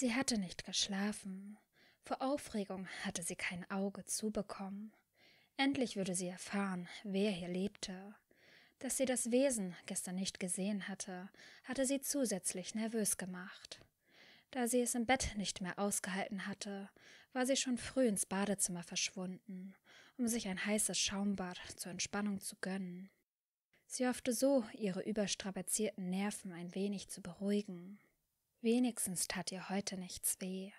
Sie hatte nicht geschlafen. Vor Aufregung hatte sie kein Auge zubekommen. Endlich würde sie erfahren, wer hier lebte. Dass sie das Wesen gestern nicht gesehen hatte, hatte sie zusätzlich nervös gemacht. Da sie es im Bett nicht mehr ausgehalten hatte, war sie schon früh ins Badezimmer verschwunden, um sich ein heißes Schaumbad zur Entspannung zu gönnen. Sie hoffte so, ihre überstrapazierten Nerven ein wenig zu beruhigen. Wenigstens tat ihr heute nichts weh.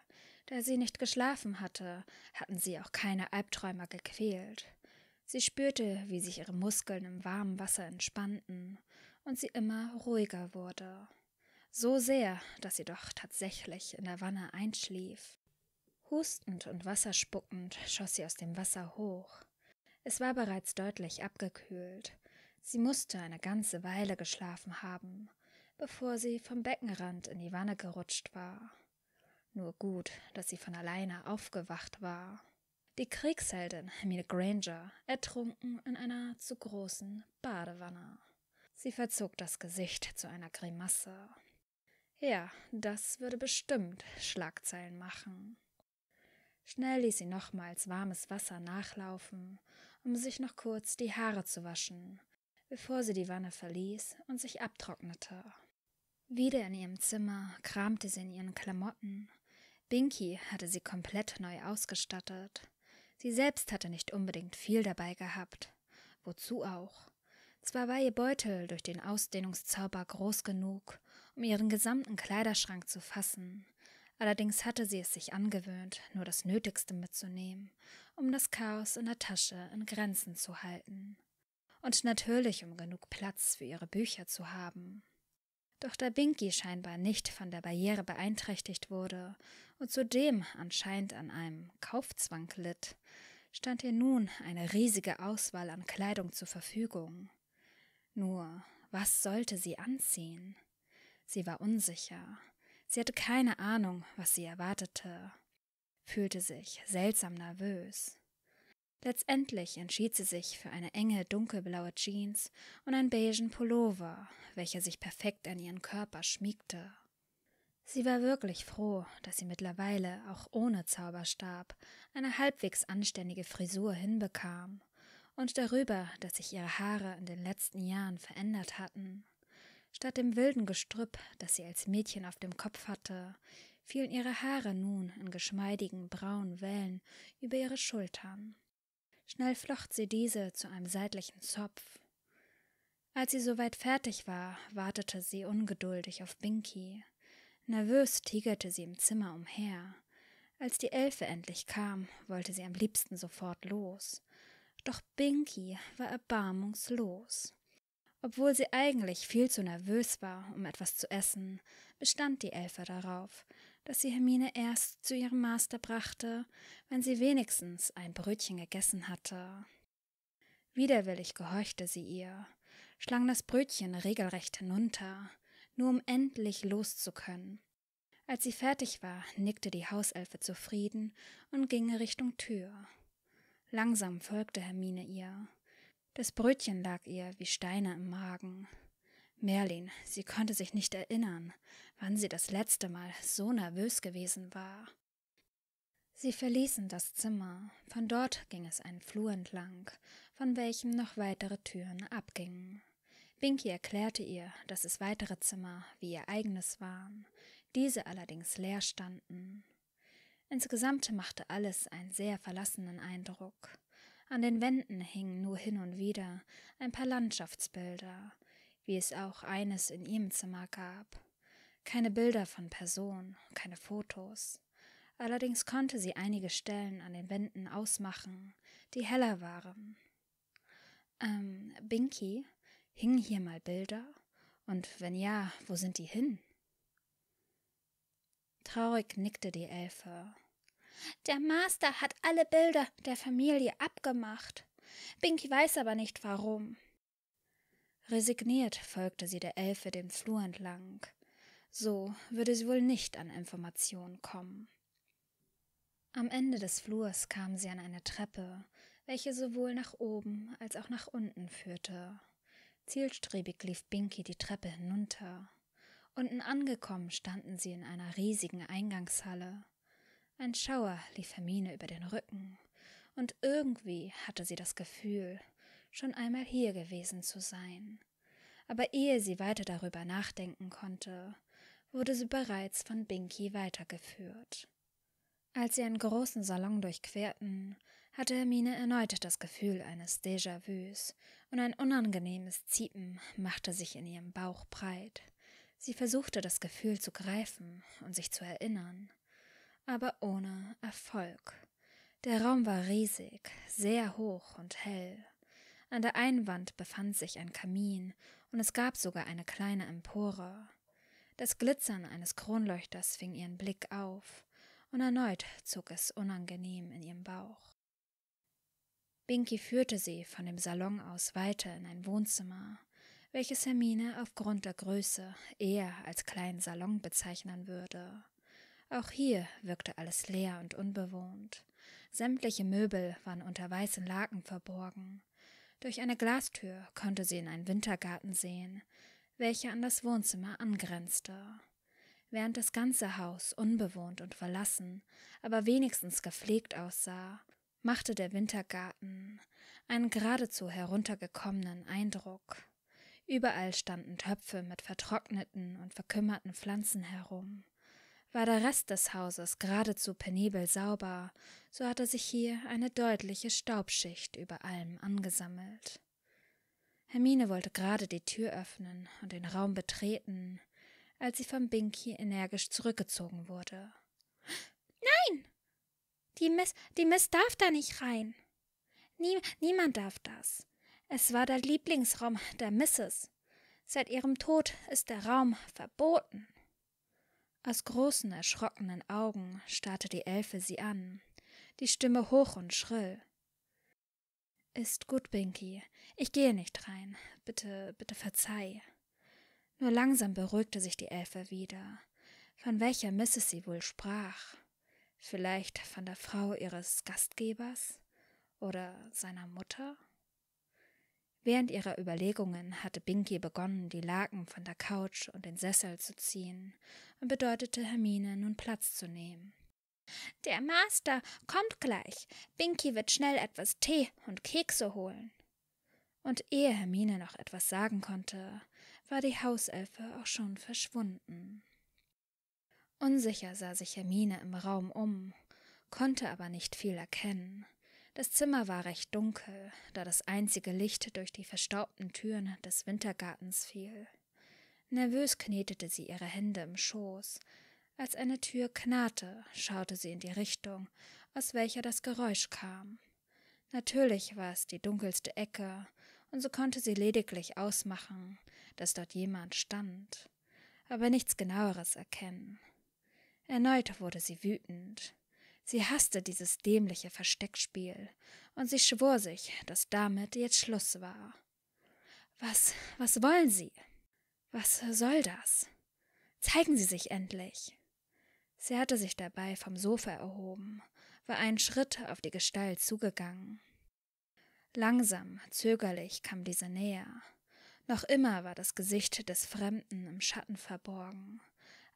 Da sie nicht geschlafen hatte, hatten sie auch keine Albträumer gequält. Sie spürte, wie sich ihre Muskeln im warmen Wasser entspannten und sie immer ruhiger wurde. So sehr, dass sie doch tatsächlich in der Wanne einschlief. Hustend und wasserspuckend schoss sie aus dem Wasser hoch. Es war bereits deutlich abgekühlt. Sie musste eine ganze Weile geschlafen haben, bevor sie vom Beckenrand in die Wanne gerutscht war. Nur gut, dass sie von alleine aufgewacht war. Die Kriegsheldin Hermine Granger, ertrunken in einer zu großen Badewanne. Sie verzog das Gesicht zu einer Grimasse. Ja, das würde bestimmt Schlagzeilen machen. Schnell ließ sie nochmals warmes Wasser nachlaufen, um sich noch kurz die Haare zu waschen, bevor sie die Wanne verließ und sich abtrocknete. Wieder in ihrem Zimmer kramte sie in ihren Klamotten. Binky hatte sie komplett neu ausgestattet. Sie selbst hatte nicht unbedingt viel dabei gehabt. Wozu auch? Zwar war ihr Beutel durch den Ausdehnungszauber groß genug, um ihren gesamten Kleiderschrank zu fassen, allerdings hatte sie es sich angewöhnt, nur das Nötigste mitzunehmen, um das Chaos in der Tasche in Grenzen zu halten. Und natürlich, um genug Platz für ihre Bücher zu haben. Doch da Binky scheinbar nicht von der Barriere beeinträchtigt wurde und zudem anscheinend an einem Kaufzwang litt, stand ihr nun eine riesige Auswahl an Kleidung zur Verfügung. Nur, was sollte sie anziehen? Sie war unsicher. Sie hatte keine Ahnung, was sie erwartete, fühlte sich seltsam nervös. Letztendlich entschied sie sich für eine enge dunkelblaue Jeans und einen beigen Pullover, welcher sich perfekt an ihren Körper schmiegte. Sie war wirklich froh, dass sie mittlerweile auch ohne Zauberstab eine halbwegs anständige Frisur hinbekam und darüber, dass sich ihre Haare in den letzten Jahren verändert hatten. Statt dem wilden Gestrüpp, das sie als Mädchen auf dem Kopf hatte, fielen ihre Haare nun in geschmeidigen braunen Wellen über ihre Schultern Schnell flocht sie diese zu einem seitlichen Zopf. Als sie soweit fertig war, wartete sie ungeduldig auf Binky. Nervös tigerte sie im Zimmer umher. Als die Elfe endlich kam, wollte sie am liebsten sofort los. Doch Binky war erbarmungslos. Obwohl sie eigentlich viel zu nervös war, um etwas zu essen, bestand die Elfe darauf, dass sie Hermine erst zu ihrem Master brachte, wenn sie wenigstens ein Brötchen gegessen hatte. Widerwillig gehorchte sie ihr, schlang das Brötchen regelrecht hinunter, nur um endlich loszukönnen. Als sie fertig war, nickte die Hauselfe zufrieden und ging Richtung Tür. Langsam folgte Hermine ihr. Das Brötchen lag ihr wie Steine im Magen. Merlin, sie konnte sich nicht erinnern, wann sie das letzte Mal so nervös gewesen war. Sie verließen das Zimmer, von dort ging es einen Flur entlang, von welchem noch weitere Türen abgingen. Binky erklärte ihr, dass es weitere Zimmer wie ihr eigenes waren, diese allerdings leer standen. Insgesamt machte alles einen sehr verlassenen Eindruck. An den Wänden hingen nur hin und wieder ein paar Landschaftsbilder, wie es auch eines in ihrem Zimmer gab. Keine Bilder von Personen, keine Fotos. Allerdings konnte sie einige Stellen an den Wänden ausmachen, die heller waren. Ähm, Binky, hingen hier mal Bilder? Und wenn ja, wo sind die hin? Traurig nickte die Elfe. Der Master hat alle Bilder der Familie abgemacht. Binky weiß aber nicht warum. Resigniert folgte sie der Elfe den Flur entlang. So würde sie wohl nicht an Informationen kommen. Am Ende des Flurs kam sie an eine Treppe, welche sowohl nach oben als auch nach unten führte. Zielstrebig lief Binky die Treppe hinunter. Unten angekommen standen sie in einer riesigen Eingangshalle. Ein Schauer lief Hermine über den Rücken, und irgendwie hatte sie das Gefühl, schon einmal hier gewesen zu sein. Aber ehe sie weiter darüber nachdenken konnte, wurde sie bereits von Binky weitergeführt. Als sie einen großen Salon durchquerten, hatte Hermine erneut das Gefühl eines Déjà-vus und ein unangenehmes Ziepen machte sich in ihrem Bauch breit. Sie versuchte das Gefühl zu greifen und sich zu erinnern, aber ohne Erfolg. Der Raum war riesig, sehr hoch und hell. An der einen Wand befand sich ein Kamin und es gab sogar eine kleine Empore. Das Glitzern eines Kronleuchters fing ihren Blick auf und erneut zog es unangenehm in ihrem Bauch. Binky führte sie von dem Salon aus weiter in ein Wohnzimmer, welches Hermine aufgrund der Größe eher als kleinen Salon bezeichnen würde. Auch hier wirkte alles leer und unbewohnt. Sämtliche Möbel waren unter weißen Laken verborgen, durch eine Glastür konnte sie in einen Wintergarten sehen, welcher an das Wohnzimmer angrenzte. Während das ganze Haus unbewohnt und verlassen, aber wenigstens gepflegt aussah, machte der Wintergarten einen geradezu heruntergekommenen Eindruck. Überall standen Töpfe mit vertrockneten und verkümmerten Pflanzen herum, war der Rest des Hauses geradezu penibel sauber, so hatte sich hier eine deutliche Staubschicht über allem angesammelt. Hermine wollte gerade die Tür öffnen und den Raum betreten, als sie von Binky energisch zurückgezogen wurde. Nein! Die Miss, die Miss darf da nicht rein. Nie, niemand darf das. Es war der Lieblingsraum der Misses. Seit ihrem Tod ist der Raum verboten. Aus großen, erschrockenen Augen starrte die Elfe sie an, die Stimme hoch und schrill. Ist gut, Binky. Ich gehe nicht rein. Bitte, bitte verzeih. Nur langsam beruhigte sich die Elfe wieder. Von welcher Mrs. sie wohl sprach? Vielleicht von der Frau ihres Gastgebers? Oder seiner Mutter? Während ihrer Überlegungen hatte Binky begonnen, die Laken von der Couch und den Sessel zu ziehen und bedeutete Hermine, nun Platz zu nehmen. Der Master kommt gleich. Binky wird schnell etwas Tee und Kekse holen. Und ehe Hermine noch etwas sagen konnte, war die Hauselfe auch schon verschwunden. Unsicher sah sich Hermine im Raum um, konnte aber nicht viel erkennen das Zimmer war recht dunkel, da das einzige Licht durch die verstaubten Türen des Wintergartens fiel. Nervös knetete sie ihre Hände im Schoß. Als eine Tür knarrte, schaute sie in die Richtung, aus welcher das Geräusch kam. Natürlich war es die dunkelste Ecke, und so konnte sie lediglich ausmachen, dass dort jemand stand, aber nichts genaueres erkennen. Erneut wurde sie wütend. Sie hasste dieses dämliche Versteckspiel, und sie schwor sich, dass damit jetzt Schluss war. Was, was wollen Sie? Was soll das? Zeigen Sie sich endlich. Sie hatte sich dabei vom Sofa erhoben, war einen Schritt auf die Gestalt zugegangen. Langsam, zögerlich kam diese näher. Noch immer war das Gesicht des Fremden im Schatten verborgen,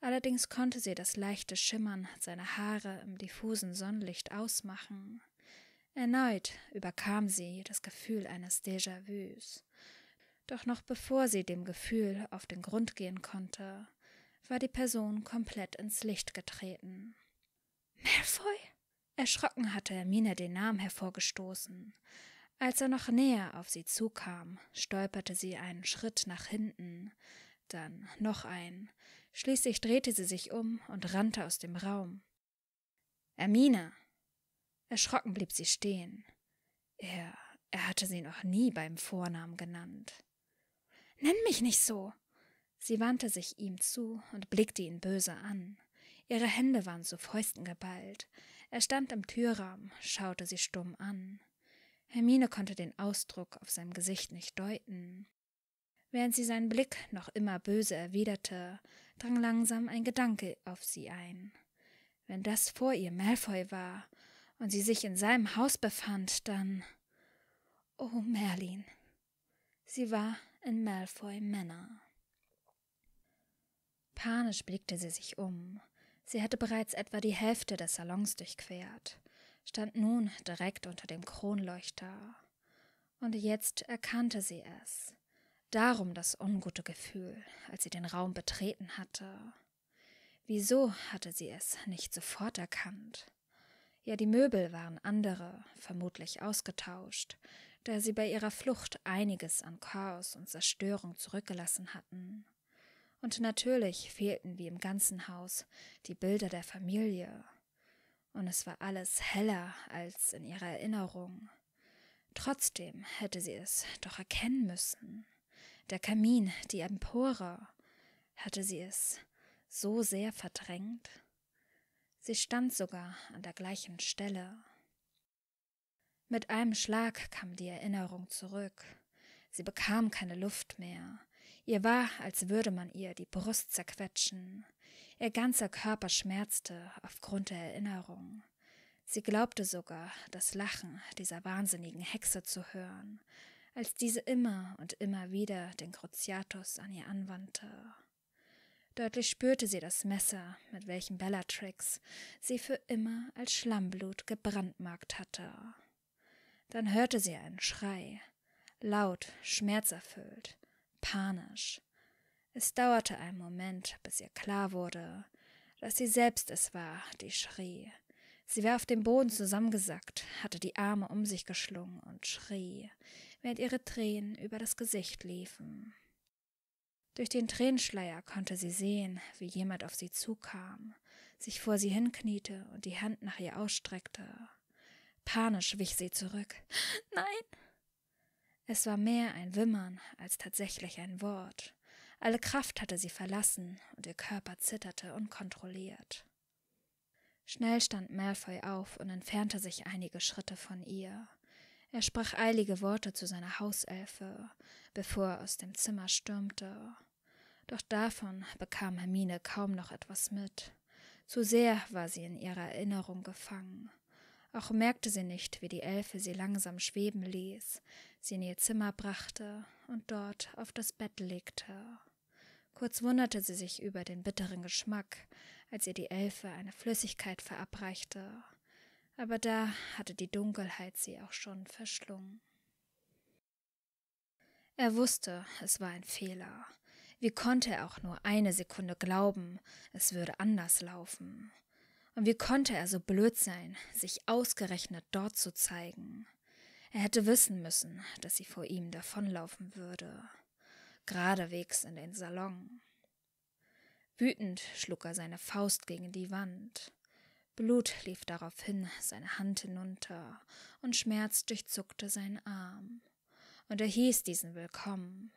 Allerdings konnte sie das leichte Schimmern seiner Haare im diffusen Sonnenlicht ausmachen. Erneut überkam sie das Gefühl eines Déjà-vus. Doch noch bevor sie dem Gefühl auf den Grund gehen konnte, war die Person komplett ins Licht getreten. Malfoy? Erschrocken hatte Hermine den Namen hervorgestoßen. Als er noch näher auf sie zukam, stolperte sie einen Schritt nach hinten, dann noch einen, Schließlich drehte sie sich um und rannte aus dem Raum. Ermina! Erschrocken blieb sie stehen. Er, er hatte sie noch nie beim Vornamen genannt. Nenn mich nicht so! Sie wandte sich ihm zu und blickte ihn böse an. Ihre Hände waren zu Fäusten geballt. Er stand im Türrahmen, schaute sie stumm an. Hermine konnte den Ausdruck auf seinem Gesicht nicht deuten. Während sie seinen Blick noch immer böse erwiderte, drang langsam ein Gedanke auf sie ein. Wenn das vor ihr Malfoy war und sie sich in seinem Haus befand, dann. Oh, Merlin. Sie war in Malfoy Männer. Panisch blickte sie sich um. Sie hatte bereits etwa die Hälfte des Salons durchquert, stand nun direkt unter dem Kronleuchter. Und jetzt erkannte sie es. Darum das ungute Gefühl, als sie den Raum betreten hatte. Wieso hatte sie es nicht sofort erkannt? Ja, die Möbel waren andere, vermutlich ausgetauscht, da sie bei ihrer Flucht einiges an Chaos und Zerstörung zurückgelassen hatten. Und natürlich fehlten wie im ganzen Haus die Bilder der Familie. Und es war alles heller als in ihrer Erinnerung. Trotzdem hätte sie es doch erkennen müssen der Kamin, die Empore. Hatte sie es so sehr verdrängt? Sie stand sogar an der gleichen Stelle. Mit einem Schlag kam die Erinnerung zurück. Sie bekam keine Luft mehr. Ihr war, als würde man ihr die Brust zerquetschen. Ihr ganzer Körper schmerzte aufgrund der Erinnerung. Sie glaubte sogar, das Lachen dieser wahnsinnigen Hexe zu hören, als diese immer und immer wieder den Cruciatus an ihr anwandte. Deutlich spürte sie das Messer, mit welchem Bellatrix sie für immer als Schlammblut gebrandmarkt hatte. Dann hörte sie einen Schrei, laut, schmerzerfüllt, panisch. Es dauerte einen Moment, bis ihr klar wurde, dass sie selbst es war, die schrie. Sie war auf dem Boden zusammengesackt, hatte die Arme um sich geschlungen und schrie, während ihre Tränen über das Gesicht liefen. Durch den Tränenschleier konnte sie sehen, wie jemand auf sie zukam, sich vor sie hinkniete und die Hand nach ihr ausstreckte. Panisch wich sie zurück. Nein! Es war mehr ein Wimmern als tatsächlich ein Wort. Alle Kraft hatte sie verlassen und ihr Körper zitterte unkontrolliert. Schnell stand Malfoy auf und entfernte sich einige Schritte von ihr. Er sprach eilige Worte zu seiner Hauselfe, bevor er aus dem Zimmer stürmte. Doch davon bekam Hermine kaum noch etwas mit. Zu sehr war sie in ihrer Erinnerung gefangen. Auch merkte sie nicht, wie die Elfe sie langsam schweben ließ, sie in ihr Zimmer brachte und dort auf das Bett legte. Kurz wunderte sie sich über den bitteren Geschmack, als ihr die Elfe eine Flüssigkeit verabreichte aber da hatte die Dunkelheit sie auch schon verschlungen. Er wusste, es war ein Fehler. Wie konnte er auch nur eine Sekunde glauben, es würde anders laufen? Und wie konnte er so blöd sein, sich ausgerechnet dort zu zeigen? Er hätte wissen müssen, dass sie vor ihm davonlaufen würde, geradewegs in den Salon. Wütend schlug er seine Faust gegen die Wand. Blut lief daraufhin seine Hand hinunter und Schmerz durchzuckte seinen Arm. Und er hieß diesen willkommen.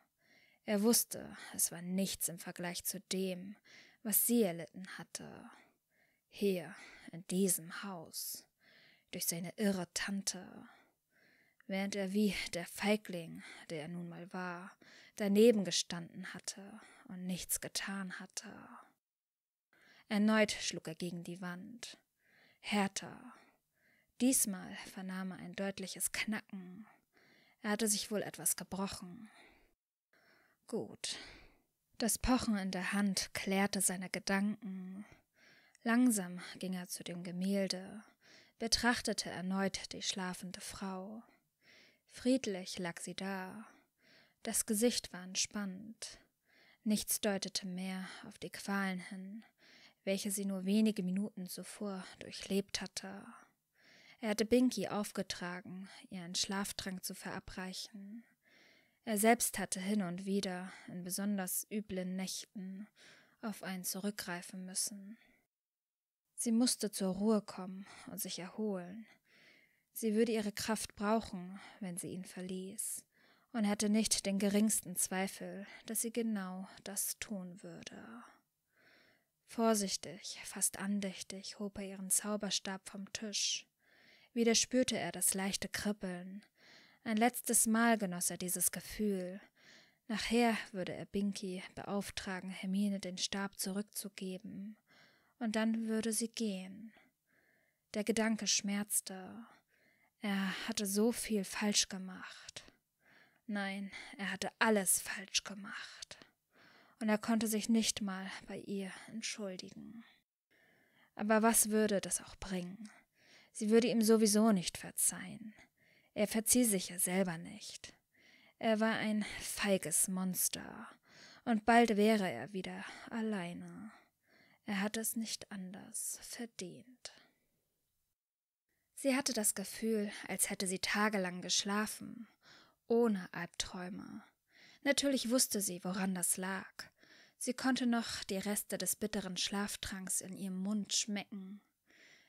Er wusste, es war nichts im Vergleich zu dem, was sie erlitten hatte. Hier, in diesem Haus, durch seine irre Tante. Während er wie der Feigling, der er nun mal war, daneben gestanden hatte und nichts getan hatte. Erneut schlug er gegen die Wand härter. Diesmal vernahm er ein deutliches Knacken. Er hatte sich wohl etwas gebrochen. Gut. Das Pochen in der Hand klärte seine Gedanken. Langsam ging er zu dem Gemälde, betrachtete erneut die schlafende Frau. Friedlich lag sie da. Das Gesicht war entspannt. Nichts deutete mehr auf die Qualen hin, welche sie nur wenige Minuten zuvor durchlebt hatte. Er hatte Binky aufgetragen, ihr einen Schlaftrank zu verabreichen. Er selbst hatte hin und wieder, in besonders üblen Nächten, auf einen zurückgreifen müssen. Sie musste zur Ruhe kommen und sich erholen. Sie würde ihre Kraft brauchen, wenn sie ihn verließ, und hatte nicht den geringsten Zweifel, dass sie genau das tun würde. Vorsichtig, fast andächtig hob er ihren Zauberstab vom Tisch. Wieder spürte er das leichte Kribbeln. Ein letztes Mal genoss er dieses Gefühl. Nachher würde er Binky beauftragen, Hermine den Stab zurückzugeben. Und dann würde sie gehen. Der Gedanke schmerzte. Er hatte so viel falsch gemacht. Nein, er hatte alles falsch gemacht und er konnte sich nicht mal bei ihr entschuldigen. Aber was würde das auch bringen? Sie würde ihm sowieso nicht verzeihen. Er verzieh sich ja selber nicht. Er war ein feiges Monster, und bald wäre er wieder alleine. Er hatte es nicht anders verdient. Sie hatte das Gefühl, als hätte sie tagelang geschlafen, ohne Albträume, Natürlich wusste sie, woran das lag. Sie konnte noch die Reste des bitteren Schlaftranks in ihrem Mund schmecken.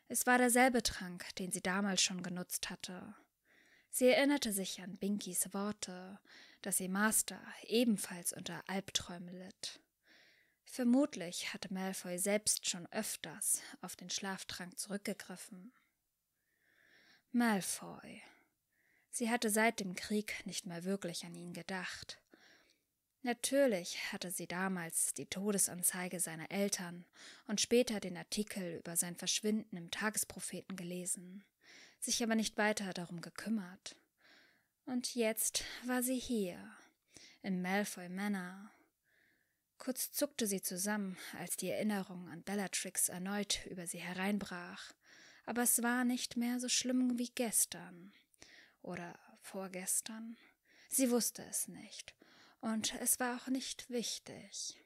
Es war derselbe Trank, den sie damals schon genutzt hatte. Sie erinnerte sich an Binkys Worte, dass ihr Master ebenfalls unter Albträumen litt. Vermutlich hatte Malfoy selbst schon öfters auf den Schlaftrank zurückgegriffen. Malfoy. Sie hatte seit dem Krieg nicht mehr wirklich an ihn gedacht. Natürlich hatte sie damals die Todesanzeige seiner Eltern und später den Artikel über sein Verschwinden im Tagespropheten gelesen, sich aber nicht weiter darum gekümmert. Und jetzt war sie hier, im Malfoy Manor. Kurz zuckte sie zusammen, als die Erinnerung an Bellatrix erneut über sie hereinbrach, aber es war nicht mehr so schlimm wie gestern oder vorgestern. Sie wusste es nicht und es war auch nicht wichtig.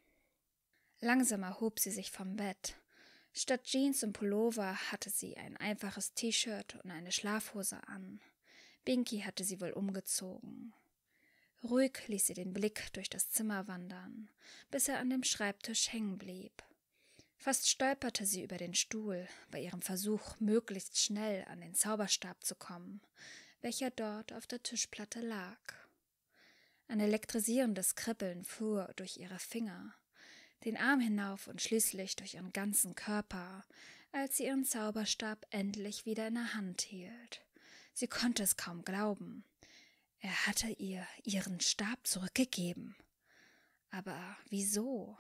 Langsam erhob sie sich vom Bett. Statt Jeans und Pullover hatte sie ein einfaches T-Shirt und eine Schlafhose an. Binky hatte sie wohl umgezogen. Ruhig ließ sie den Blick durch das Zimmer wandern, bis er an dem Schreibtisch hängen blieb. Fast stolperte sie über den Stuhl bei ihrem Versuch, möglichst schnell an den Zauberstab zu kommen, welcher dort auf der Tischplatte lag. Ein elektrisierendes Kribbeln fuhr durch ihre Finger, den Arm hinauf und schließlich durch ihren ganzen Körper, als sie ihren Zauberstab endlich wieder in der Hand hielt. Sie konnte es kaum glauben. Er hatte ihr ihren Stab zurückgegeben. Aber wieso?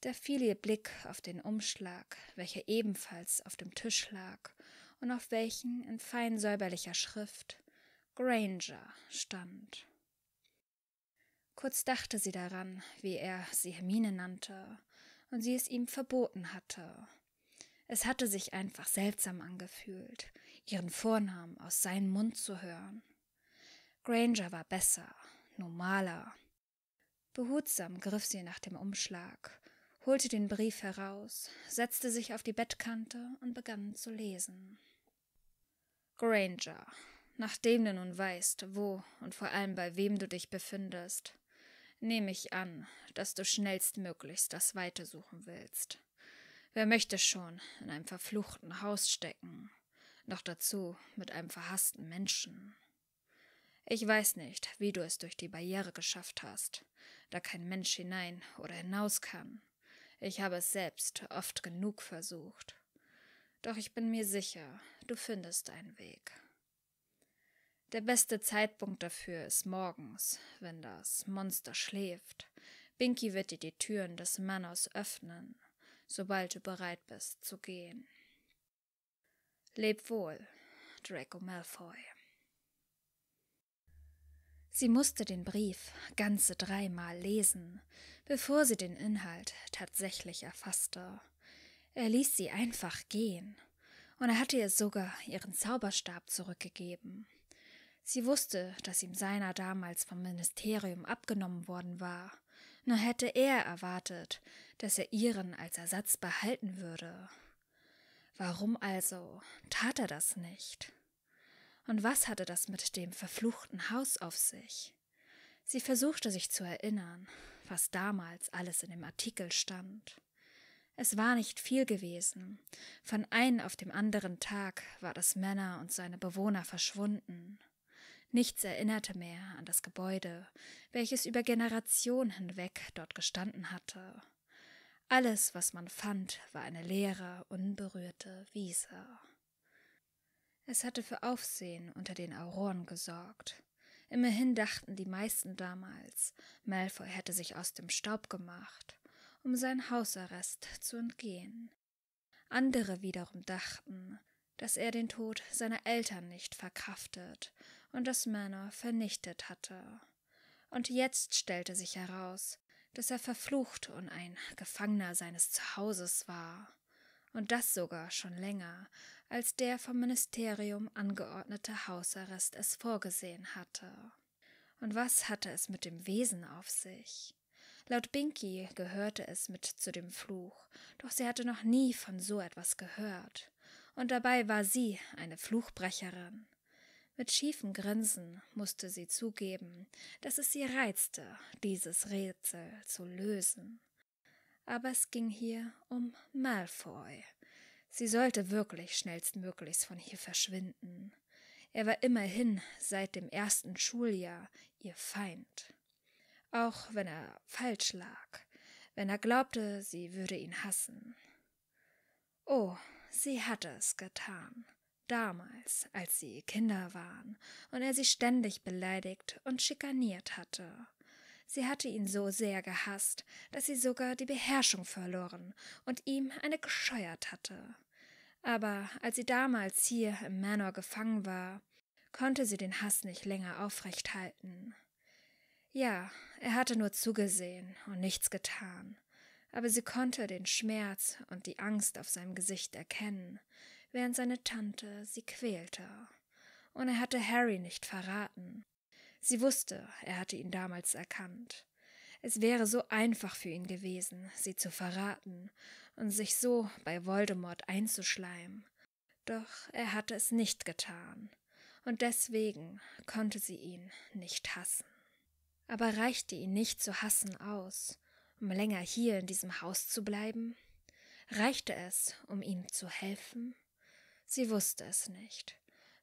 Da fiel ihr Blick auf den Umschlag, welcher ebenfalls auf dem Tisch lag und auf welchen in fein säuberlicher Schrift Granger stand. Kurz dachte sie daran, wie er sie Hermine nannte und sie es ihm verboten hatte. Es hatte sich einfach seltsam angefühlt, ihren Vornamen aus seinem Mund zu hören. Granger war besser, normaler. Behutsam griff sie nach dem Umschlag, holte den Brief heraus, setzte sich auf die Bettkante und begann zu lesen. Granger, nachdem du nun weißt, wo und vor allem bei wem du dich befindest, nehme ich an, dass du schnellstmöglichst das Weite suchen willst. Wer möchte schon in einem verfluchten Haus stecken, noch dazu mit einem verhassten Menschen? Ich weiß nicht, wie du es durch die Barriere geschafft hast, da kein Mensch hinein oder hinaus kann. Ich habe es selbst oft genug versucht. Doch ich bin mir sicher, du findest einen Weg. Der beste Zeitpunkt dafür ist morgens, wenn das Monster schläft. Binky wird dir die Türen des Manners öffnen, sobald du bereit bist zu gehen. Leb wohl, Draco Malfoy. Sie musste den Brief ganze dreimal lesen, bevor sie den Inhalt tatsächlich erfasste. Er ließ sie einfach gehen, und er hatte ihr sogar ihren Zauberstab zurückgegeben. Sie wusste, dass ihm seiner damals vom Ministerium abgenommen worden war, nur hätte er erwartet, dass er ihren als Ersatz behalten würde. Warum also tat er das nicht? Und was hatte das mit dem verfluchten Haus auf sich? Sie versuchte sich zu erinnern, was damals alles in dem Artikel stand. Es war nicht viel gewesen. Von einem auf dem anderen Tag war das Männer und seine Bewohner verschwunden. Nichts erinnerte mehr an das Gebäude, welches über Generationen hinweg dort gestanden hatte. Alles, was man fand, war eine leere, unberührte Wiese. Es hatte für Aufsehen unter den Auroren gesorgt. Immerhin dachten die meisten damals, Malfoy hätte sich aus dem Staub gemacht, um seinen Hausarrest zu entgehen. Andere wiederum dachten, dass er den Tod seiner Eltern nicht verkraftet und das Manor vernichtet hatte. Und jetzt stellte sich heraus, dass er verflucht und ein Gefangener seines Zuhauses war. Und das sogar schon länger, als der vom Ministerium angeordnete Hausarrest es vorgesehen hatte. Und was hatte es mit dem Wesen auf sich? Laut Binky gehörte es mit zu dem Fluch, doch sie hatte noch nie von so etwas gehört. Und dabei war sie eine Fluchbrecherin. Mit schiefem Grinsen musste sie zugeben, dass es sie reizte, dieses Rätsel zu lösen. Aber es ging hier um Malfoy. Sie sollte wirklich schnellstmöglichst von hier verschwinden. Er war immerhin seit dem ersten Schuljahr ihr Feind. Auch wenn er falsch lag, wenn er glaubte, sie würde ihn hassen. Oh, sie hatte es getan damals, als sie Kinder waren und er sie ständig beleidigt und schikaniert hatte. Sie hatte ihn so sehr gehasst, dass sie sogar die Beherrschung verloren und ihm eine gescheuert hatte. Aber als sie damals hier im Manor gefangen war, konnte sie den Hass nicht länger aufrecht halten. Ja, er hatte nur zugesehen und nichts getan, aber sie konnte den Schmerz und die Angst auf seinem Gesicht erkennen, während seine Tante sie quälte. Und er hatte Harry nicht verraten. Sie wusste, er hatte ihn damals erkannt. Es wäre so einfach für ihn gewesen, sie zu verraten und sich so bei Voldemort einzuschleimen. Doch er hatte es nicht getan, und deswegen konnte sie ihn nicht hassen. Aber reichte ihn nicht zu hassen aus, um länger hier in diesem Haus zu bleiben? Reichte es, um ihm zu helfen? Sie wusste es nicht.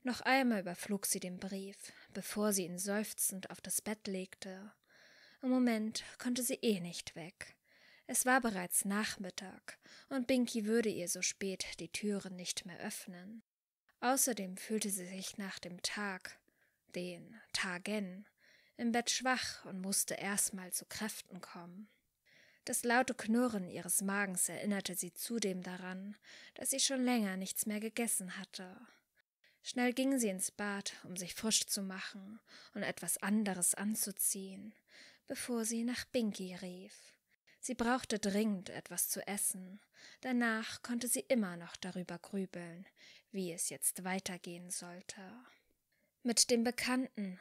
Noch einmal überflog sie den Brief, bevor sie ihn seufzend auf das Bett legte. Im Moment konnte sie eh nicht weg. Es war bereits Nachmittag, und Binky würde ihr so spät die Türen nicht mehr öffnen. Außerdem fühlte sie sich nach dem Tag, den Tagen, im Bett schwach und musste erstmal zu Kräften kommen. Das laute Knurren ihres Magens erinnerte sie zudem daran, dass sie schon länger nichts mehr gegessen hatte. Schnell ging sie ins Bad, um sich frisch zu machen und etwas anderes anzuziehen, bevor sie nach Binky rief. Sie brauchte dringend etwas zu essen. Danach konnte sie immer noch darüber grübeln, wie es jetzt weitergehen sollte. Mit dem Bekannten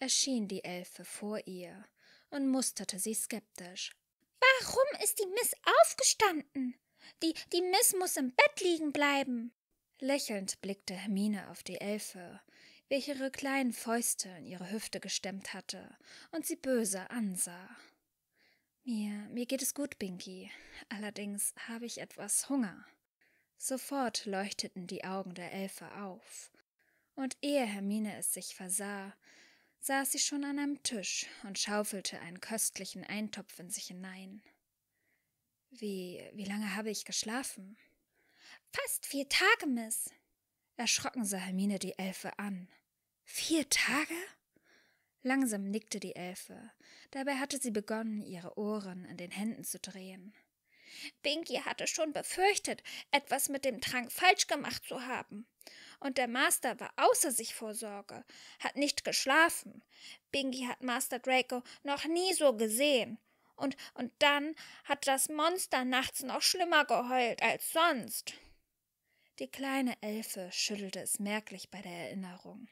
erschien die Elfe vor ihr und musterte sie skeptisch. Warum ist die Miss aufgestanden? Die, die Miss muss im Bett liegen bleiben. Lächelnd blickte Hermine auf die Elfe, welche ihre kleinen Fäuste in ihre Hüfte gestemmt hatte und sie böse ansah. Mir, mir geht es gut, Binky. Allerdings habe ich etwas Hunger. Sofort leuchteten die Augen der Elfe auf. Und ehe Hermine es sich versah, saß sie schon an einem Tisch und schaufelte einen köstlichen Eintopf in sich hinein. Wie, wie lange habe ich geschlafen? Fast vier Tage, Miss. Erschrocken sah Hermine die Elfe an. Vier Tage? Langsam nickte die Elfe. Dabei hatte sie begonnen, ihre Ohren in den Händen zu drehen. Binky hatte schon befürchtet, etwas mit dem Trank falsch gemacht zu haben und der Master war außer sich vor Sorge, hat nicht geschlafen. Bingy hat Master Draco noch nie so gesehen. Und, und dann hat das Monster nachts noch schlimmer geheult als sonst. Die kleine Elfe schüttelte es merklich bei der Erinnerung.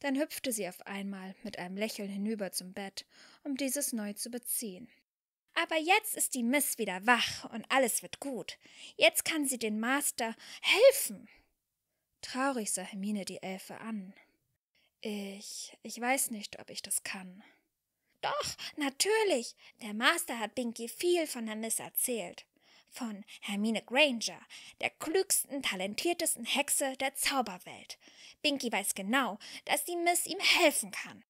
Dann hüpfte sie auf einmal mit einem Lächeln hinüber zum Bett, um dieses neu zu beziehen. Aber jetzt ist die Miss wieder wach und alles wird gut. Jetzt kann sie den Master helfen. Traurig sah Hermine die Elfe an. Ich, ich weiß nicht, ob ich das kann. Doch, natürlich. Der Master hat Binky viel von der Miss erzählt. Von Hermine Granger, der klügsten, talentiertesten Hexe der Zauberwelt. Binky weiß genau, dass die Miss ihm helfen kann.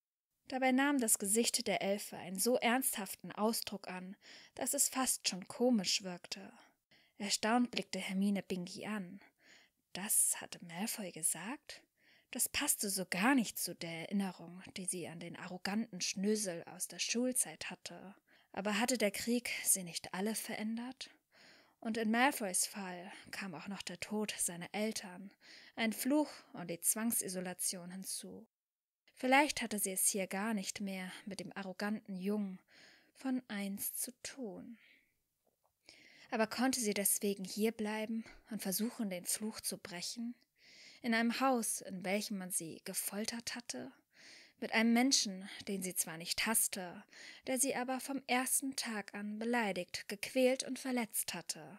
Dabei nahm das Gesicht der Elfe einen so ernsthaften Ausdruck an, dass es fast schon komisch wirkte. Erstaunt blickte Hermine Binky an. Das hatte Malfoy gesagt? Das passte so gar nicht zu der Erinnerung, die sie an den arroganten Schnösel aus der Schulzeit hatte. Aber hatte der Krieg sie nicht alle verändert? Und in Malfoys Fall kam auch noch der Tod seiner Eltern, ein Fluch und die Zwangsisolation hinzu. Vielleicht hatte sie es hier gar nicht mehr mit dem arroganten Jungen von eins zu tun. Aber konnte sie deswegen hier bleiben und versuchen, den Fluch zu brechen? In einem Haus, in welchem man sie gefoltert hatte? Mit einem Menschen, den sie zwar nicht hasste, der sie aber vom ersten Tag an beleidigt, gequält und verletzt hatte.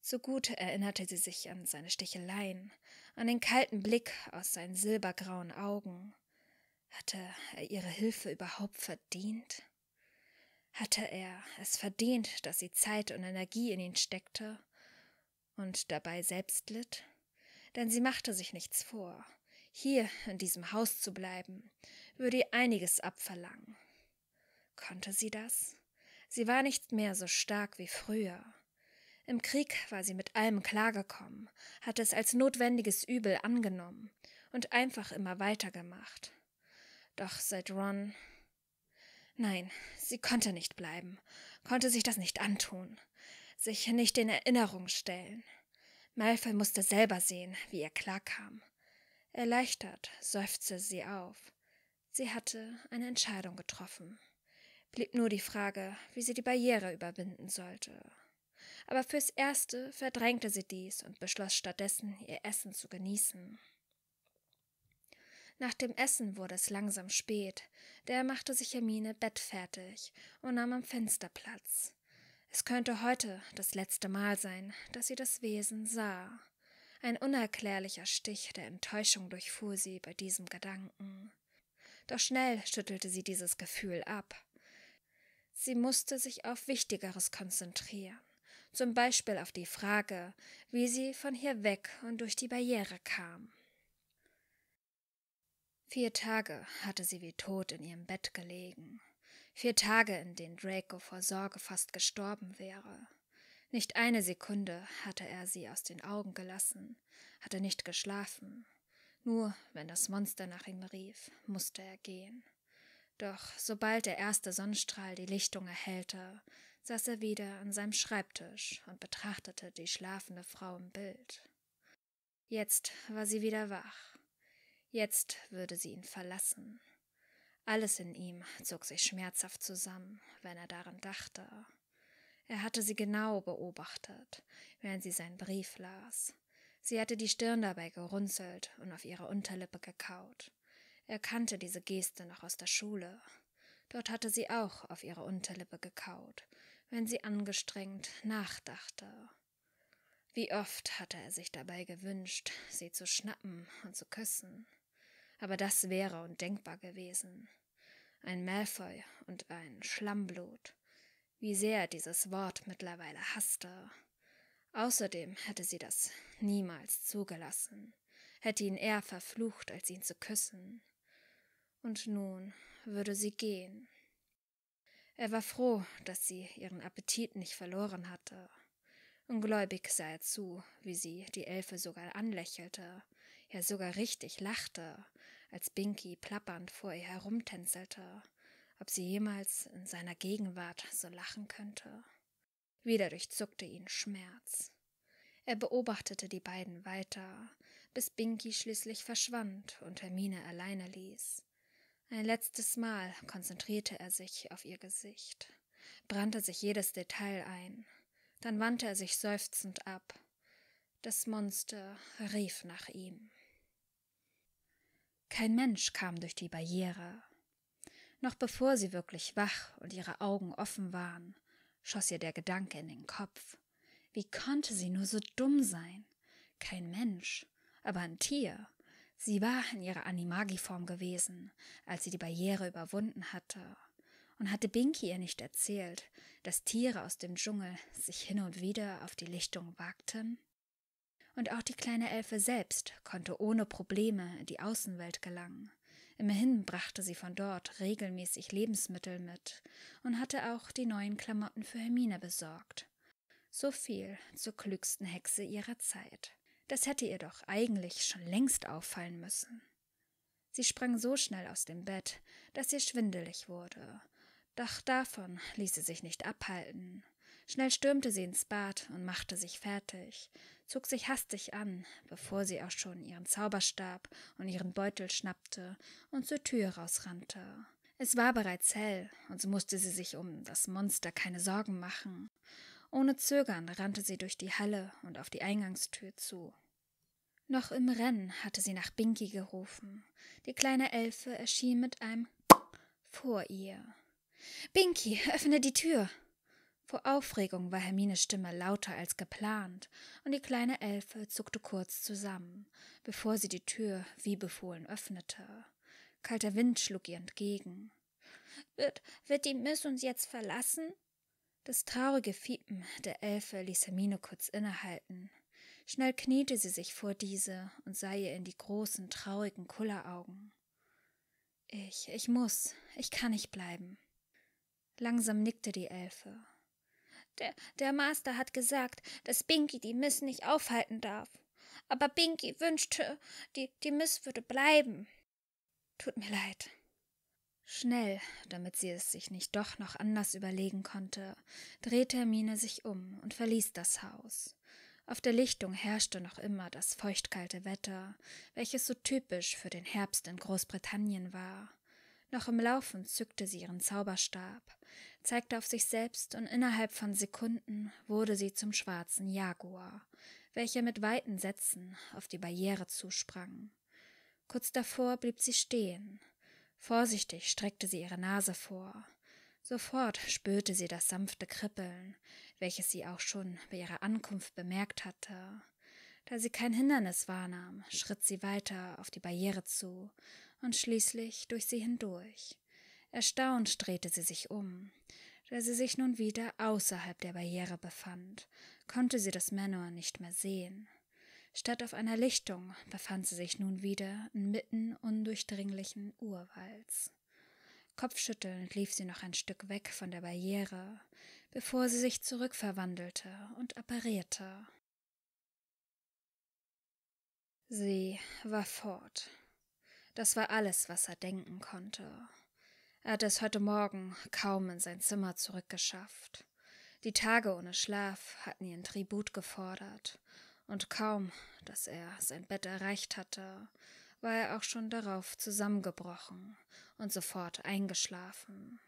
So gut erinnerte sie sich an seine Sticheleien, an den kalten Blick aus seinen silbergrauen Augen. Hatte er ihre Hilfe überhaupt verdient? hatte er es verdient, dass sie Zeit und Energie in ihn steckte und dabei selbst litt? Denn sie machte sich nichts vor. Hier in diesem Haus zu bleiben, würde ihr einiges abverlangen. Konnte sie das? Sie war nicht mehr so stark wie früher. Im Krieg war sie mit allem klargekommen, hatte es als notwendiges Übel angenommen und einfach immer weitergemacht. Doch seit Ron Nein, sie konnte nicht bleiben, konnte sich das nicht antun, sich nicht in Erinnerung stellen. Malfoy musste selber sehen, wie er klarkam. Erleichtert seufzte sie auf. Sie hatte eine Entscheidung getroffen. Blieb nur die Frage, wie sie die Barriere überwinden sollte. Aber fürs Erste verdrängte sie dies und beschloss stattdessen, ihr Essen zu genießen. Nach dem Essen wurde es langsam spät. Der machte sich Hermine bettfertig und nahm am Fenster Platz. Es könnte heute das letzte Mal sein, dass sie das Wesen sah. Ein unerklärlicher Stich der Enttäuschung durchfuhr sie bei diesem Gedanken. Doch schnell schüttelte sie dieses Gefühl ab. Sie musste sich auf Wichtigeres konzentrieren, zum Beispiel auf die Frage, wie sie von hier weg und durch die Barriere kam. Vier Tage hatte sie wie tot in ihrem Bett gelegen. Vier Tage, in denen Draco vor Sorge fast gestorben wäre. Nicht eine Sekunde hatte er sie aus den Augen gelassen, hatte nicht geschlafen. Nur wenn das Monster nach ihm rief, musste er gehen. Doch sobald der erste Sonnenstrahl die Lichtung erhellte, saß er wieder an seinem Schreibtisch und betrachtete die schlafende Frau im Bild. Jetzt war sie wieder wach. Jetzt würde sie ihn verlassen. Alles in ihm zog sich schmerzhaft zusammen, wenn er daran dachte. Er hatte sie genau beobachtet, während sie seinen Brief las. Sie hatte die Stirn dabei gerunzelt und auf ihre Unterlippe gekaut. Er kannte diese Geste noch aus der Schule. Dort hatte sie auch auf ihre Unterlippe gekaut, wenn sie angestrengt nachdachte. Wie oft hatte er sich dabei gewünscht, sie zu schnappen und zu küssen aber das wäre undenkbar gewesen. Ein Malfoy und ein Schlammblut. Wie sehr dieses Wort mittlerweile hasste. Außerdem hätte sie das niemals zugelassen, hätte ihn eher verflucht, als ihn zu küssen. Und nun würde sie gehen. Er war froh, dass sie ihren Appetit nicht verloren hatte. Ungläubig sah er zu, wie sie die Elfe sogar anlächelte, ja sogar richtig lachte, als Binky plappernd vor ihr herumtänzelte, ob sie jemals in seiner Gegenwart so lachen könnte. Wieder durchzuckte ihn Schmerz. Er beobachtete die beiden weiter, bis Binky schließlich verschwand und Hermine alleine ließ. Ein letztes Mal konzentrierte er sich auf ihr Gesicht, brannte sich jedes Detail ein, dann wandte er sich seufzend ab. Das Monster rief nach ihm. Kein Mensch kam durch die Barriere. Noch bevor sie wirklich wach und ihre Augen offen waren, schoss ihr der Gedanke in den Kopf. Wie konnte sie nur so dumm sein? Kein Mensch, aber ein Tier. Sie war in ihrer Animagi-Form gewesen, als sie die Barriere überwunden hatte. Und hatte Binky ihr nicht erzählt, dass Tiere aus dem Dschungel sich hin und wieder auf die Lichtung wagten? Und auch die kleine Elfe selbst konnte ohne Probleme in die Außenwelt gelangen. Immerhin brachte sie von dort regelmäßig Lebensmittel mit und hatte auch die neuen Klamotten für Hermine besorgt. So viel zur klügsten Hexe ihrer Zeit. Das hätte ihr doch eigentlich schon längst auffallen müssen. Sie sprang so schnell aus dem Bett, dass ihr schwindelig wurde. Doch davon ließ sie sich nicht abhalten. Schnell stürmte sie ins Bad und machte sich fertig zog sich hastig an, bevor sie auch schon ihren Zauberstab und ihren Beutel schnappte und zur Tür rausrannte. Es war bereits hell, und so musste sie sich um das Monster keine Sorgen machen. Ohne Zögern rannte sie durch die Halle und auf die Eingangstür zu. Noch im Rennen hatte sie nach Binky gerufen. Die kleine Elfe erschien mit einem vor ihr. Binky, öffne die Tür, vor Aufregung war Hermines Stimme lauter als geplant, und die kleine Elfe zuckte kurz zusammen, bevor sie die Tür wie befohlen öffnete. Kalter Wind schlug ihr entgegen. Wird, wird die Miss uns jetzt verlassen? Das traurige Fiepen der Elfe ließ Hermine kurz innehalten. Schnell kniete sie sich vor diese und sah ihr in die großen, traurigen Kulleraugen. Ich, ich muss, ich kann nicht bleiben. Langsam nickte die Elfe, der, der Master hat gesagt, dass Binky die Miss nicht aufhalten darf. Aber Binky wünschte, die, die Miss würde bleiben. Tut mir leid. Schnell, damit sie es sich nicht doch noch anders überlegen konnte, drehte Hermine sich um und verließ das Haus. Auf der Lichtung herrschte noch immer das feuchtkalte Wetter, welches so typisch für den Herbst in Großbritannien war. Noch im Laufen zückte sie ihren Zauberstab, zeigte auf sich selbst und innerhalb von Sekunden wurde sie zum schwarzen Jaguar, welcher mit weiten Sätzen auf die Barriere zusprang. Kurz davor blieb sie stehen. Vorsichtig streckte sie ihre Nase vor. Sofort spürte sie das sanfte Kribbeln, welches sie auch schon bei ihrer Ankunft bemerkt hatte. Da sie kein Hindernis wahrnahm, schritt sie weiter auf die Barriere zu und schließlich durch sie hindurch. Erstaunt drehte sie sich um. Da sie sich nun wieder außerhalb der Barriere befand, konnte sie das Manor nicht mehr sehen. Statt auf einer Lichtung befand sie sich nun wieder inmitten undurchdringlichen Urwalds. Kopfschüttelnd lief sie noch ein Stück weg von der Barriere, bevor sie sich zurückverwandelte und apparierte. Sie war fort. Das war alles, was er denken konnte. Er hatte es heute Morgen kaum in sein Zimmer zurückgeschafft. Die Tage ohne Schlaf hatten ihren Tribut gefordert, und kaum, dass er sein Bett erreicht hatte, war er auch schon darauf zusammengebrochen und sofort eingeschlafen.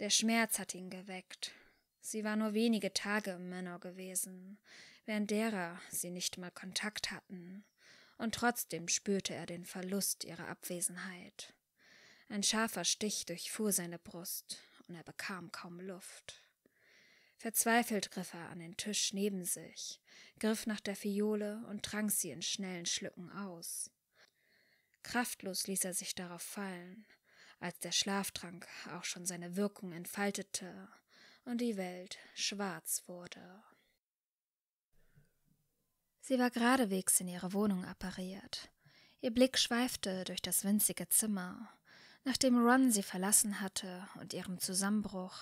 Der Schmerz hat ihn geweckt. Sie war nur wenige Tage im Männer gewesen, während derer sie nicht mal Kontakt hatten und trotzdem spürte er den Verlust ihrer Abwesenheit. Ein scharfer Stich durchfuhr seine Brust, und er bekam kaum Luft. Verzweifelt griff er an den Tisch neben sich, griff nach der Fiole und trank sie in schnellen Schlücken aus. Kraftlos ließ er sich darauf fallen, als der Schlaftrank auch schon seine Wirkung entfaltete und die Welt schwarz wurde. Sie war geradewegs in ihre Wohnung appariert. Ihr Blick schweifte durch das winzige Zimmer. Nachdem Ron sie verlassen hatte und ihrem Zusammenbruch,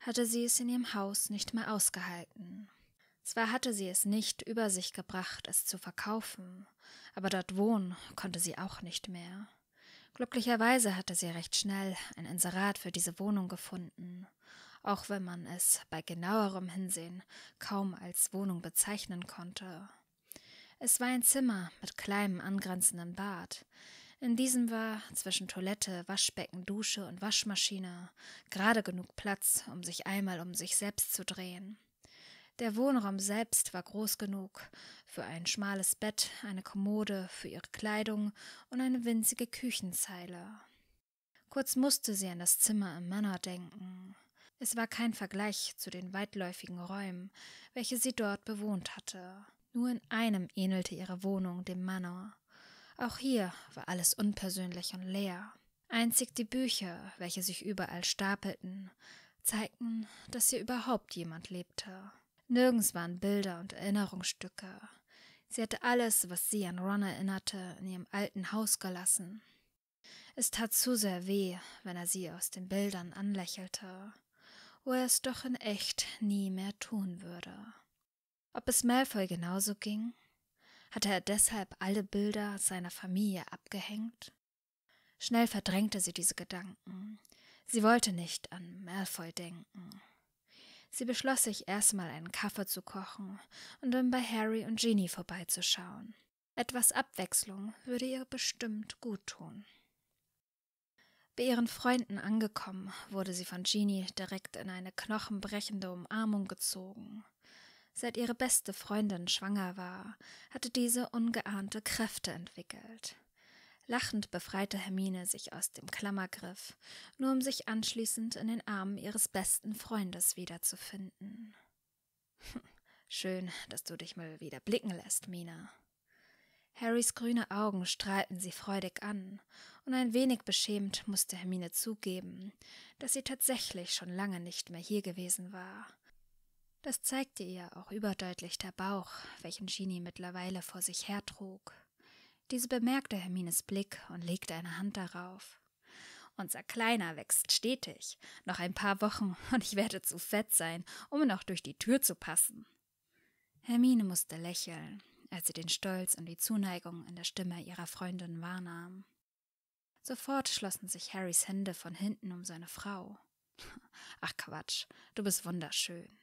hatte sie es in ihrem Haus nicht mehr ausgehalten. Zwar hatte sie es nicht über sich gebracht, es zu verkaufen, aber dort wohnen konnte sie auch nicht mehr. Glücklicherweise hatte sie recht schnell ein Inserat für diese Wohnung gefunden, auch wenn man es bei genauerem Hinsehen kaum als Wohnung bezeichnen konnte. Es war ein Zimmer mit kleinem angrenzendem Bad. In diesem war zwischen Toilette, Waschbecken, Dusche und Waschmaschine gerade genug Platz, um sich einmal um sich selbst zu drehen. Der Wohnraum selbst war groß genug für ein schmales Bett, eine Kommode für ihre Kleidung und eine winzige Küchenzeile. Kurz musste sie an das Zimmer im Manor denken. Es war kein Vergleich zu den weitläufigen Räumen, welche sie dort bewohnt hatte. Nur in einem ähnelte ihre Wohnung dem Manor. Auch hier war alles unpersönlich und leer. Einzig die Bücher, welche sich überall stapelten, zeigten, dass hier überhaupt jemand lebte. Nirgends waren Bilder und Erinnerungsstücke. Sie hatte alles, was sie an Ron erinnerte, in ihrem alten Haus gelassen. Es tat zu sehr weh, wenn er sie aus den Bildern anlächelte, wo er es doch in echt nie mehr tun würde. Ob es Malfoy genauso ging? Hatte er deshalb alle Bilder seiner Familie abgehängt? Schnell verdrängte sie diese Gedanken. Sie wollte nicht an Malfoy denken. Sie beschloss sich erstmal einen Kaffee zu kochen und dann bei Harry und Jeannie vorbeizuschauen. Etwas Abwechslung würde ihr bestimmt gut tun. Bei ihren Freunden angekommen, wurde sie von Jeannie direkt in eine knochenbrechende Umarmung gezogen. Seit ihre beste Freundin schwanger war, hatte diese ungeahnte Kräfte entwickelt. Lachend befreite Hermine sich aus dem Klammergriff, nur um sich anschließend in den Armen ihres besten Freundes wiederzufinden. Schön, dass du dich mal wieder blicken lässt, Mina. Harrys grüne Augen strahlten sie freudig an, und ein wenig beschämt musste Hermine zugeben, dass sie tatsächlich schon lange nicht mehr hier gewesen war das zeigte ihr auch überdeutlich der Bauch, welchen Genie mittlerweile vor sich hertrug. Diese bemerkte Hermines Blick und legte eine Hand darauf. Unser Kleiner wächst stetig. Noch ein paar Wochen und ich werde zu fett sein, um noch durch die Tür zu passen. Hermine musste lächeln, als sie den Stolz und die Zuneigung in der Stimme ihrer Freundin wahrnahm. Sofort schlossen sich Harrys Hände von hinten um seine Frau. Ach Quatsch, du bist wunderschön.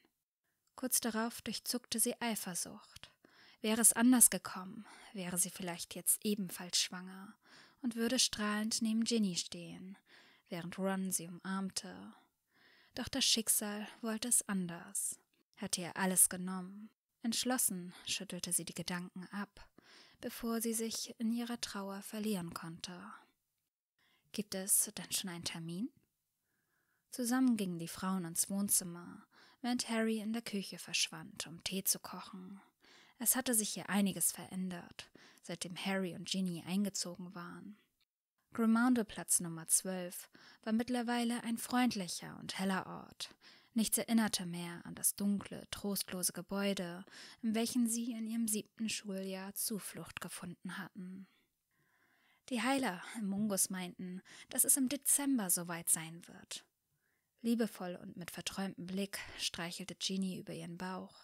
Kurz darauf durchzuckte sie Eifersucht. Wäre es anders gekommen, wäre sie vielleicht jetzt ebenfalls schwanger und würde strahlend neben Ginny stehen, während Ron sie umarmte. Doch das Schicksal wollte es anders, hatte ihr alles genommen. Entschlossen schüttelte sie die Gedanken ab, bevor sie sich in ihrer Trauer verlieren konnte. Gibt es denn schon einen Termin? Zusammen gingen die Frauen ins Wohnzimmer, während Harry in der Küche verschwand, um Tee zu kochen. Es hatte sich hier einiges verändert, seitdem Harry und Ginny eingezogen waren. Grimaldo-Platz Nummer 12 war mittlerweile ein freundlicher und heller Ort. Nichts erinnerte mehr an das dunkle, trostlose Gebäude, in welchem sie in ihrem siebten Schuljahr Zuflucht gefunden hatten. Die Heiler im Mungus meinten, dass es im Dezember soweit sein wird. Liebevoll und mit verträumtem Blick streichelte Jeannie über ihren Bauch.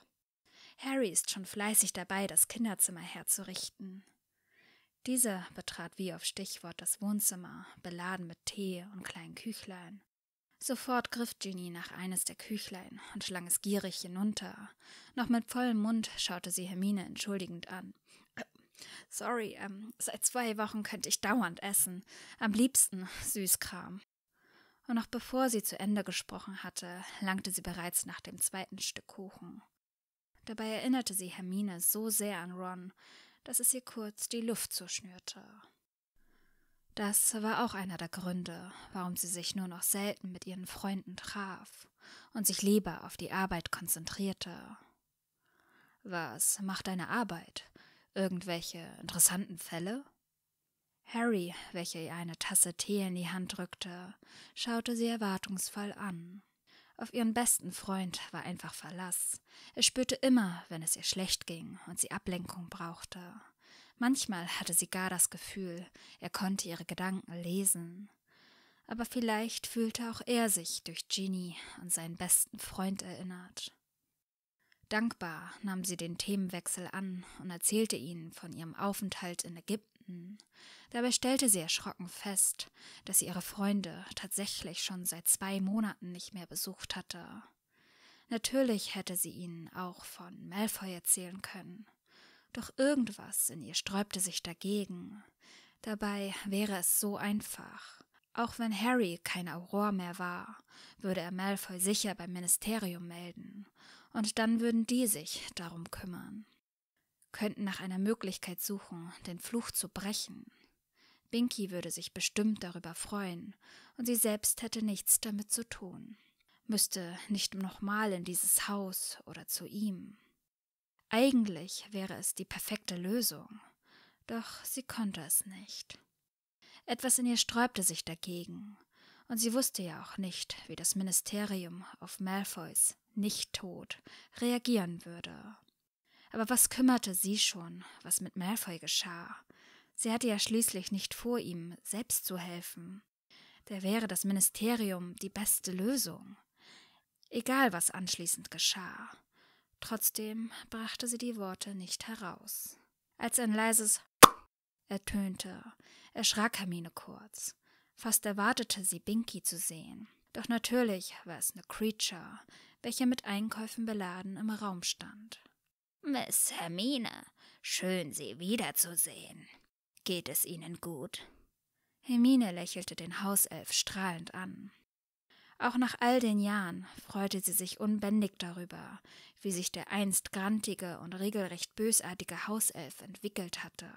Harry ist schon fleißig dabei, das Kinderzimmer herzurichten. Dieser betrat wie auf Stichwort das Wohnzimmer, beladen mit Tee und kleinen Küchlein. Sofort griff Ginny nach eines der Küchlein und schlang es gierig hinunter. Noch mit vollem Mund schaute sie Hermine entschuldigend an. sorry, ähm, seit zwei Wochen könnte ich dauernd essen. Am liebsten Süßkram und noch bevor sie zu Ende gesprochen hatte, langte sie bereits nach dem zweiten Stück Kuchen. Dabei erinnerte sie Hermine so sehr an Ron, dass es ihr kurz die Luft zuschnürte. Das war auch einer der Gründe, warum sie sich nur noch selten mit ihren Freunden traf und sich lieber auf die Arbeit konzentrierte. Was macht deine Arbeit? Irgendwelche interessanten Fälle? Harry, welcher ihr eine Tasse Tee in die Hand drückte, schaute sie erwartungsvoll an. Auf ihren besten Freund war einfach Verlass. Er spürte immer, wenn es ihr schlecht ging und sie Ablenkung brauchte. Manchmal hatte sie gar das Gefühl, er konnte ihre Gedanken lesen. Aber vielleicht fühlte auch er sich durch Ginny an seinen besten Freund erinnert. Dankbar nahm sie den Themenwechsel an und erzählte ihnen von ihrem Aufenthalt in Ägypten finden. Dabei stellte sie erschrocken fest, dass sie ihre Freunde tatsächlich schon seit zwei Monaten nicht mehr besucht hatte. Natürlich hätte sie ihnen auch von Malfoy erzählen können. Doch irgendwas in ihr sträubte sich dagegen. Dabei wäre es so einfach. Auch wenn Harry kein Auror mehr war, würde er Malfoy sicher beim Ministerium melden, und dann würden die sich darum kümmern könnten nach einer Möglichkeit suchen, den Fluch zu brechen. Binky würde sich bestimmt darüber freuen, und sie selbst hätte nichts damit zu tun, müsste nicht nochmal in dieses Haus oder zu ihm. Eigentlich wäre es die perfekte Lösung, doch sie konnte es nicht. Etwas in ihr sträubte sich dagegen, und sie wusste ja auch nicht, wie das Ministerium auf Malfoys Nicht-Tod reagieren würde. Aber was kümmerte sie schon, was mit Malfoy geschah? Sie hatte ja schließlich nicht vor, ihm selbst zu helfen. Da wäre das Ministerium die beste Lösung. Egal, was anschließend geschah. Trotzdem brachte sie die Worte nicht heraus. Als ein leises ertönte, erschrak Hermine kurz. Fast erwartete sie, Binky zu sehen. Doch natürlich war es eine Creature, welche mit Einkäufen beladen im Raum stand. Miss Hermine, schön Sie wiederzusehen. Geht es Ihnen gut? Hermine lächelte den Hauself strahlend an. Auch nach all den Jahren freute sie sich unbändig darüber, wie sich der einst grantige und regelrecht bösartige Hauself entwickelt hatte.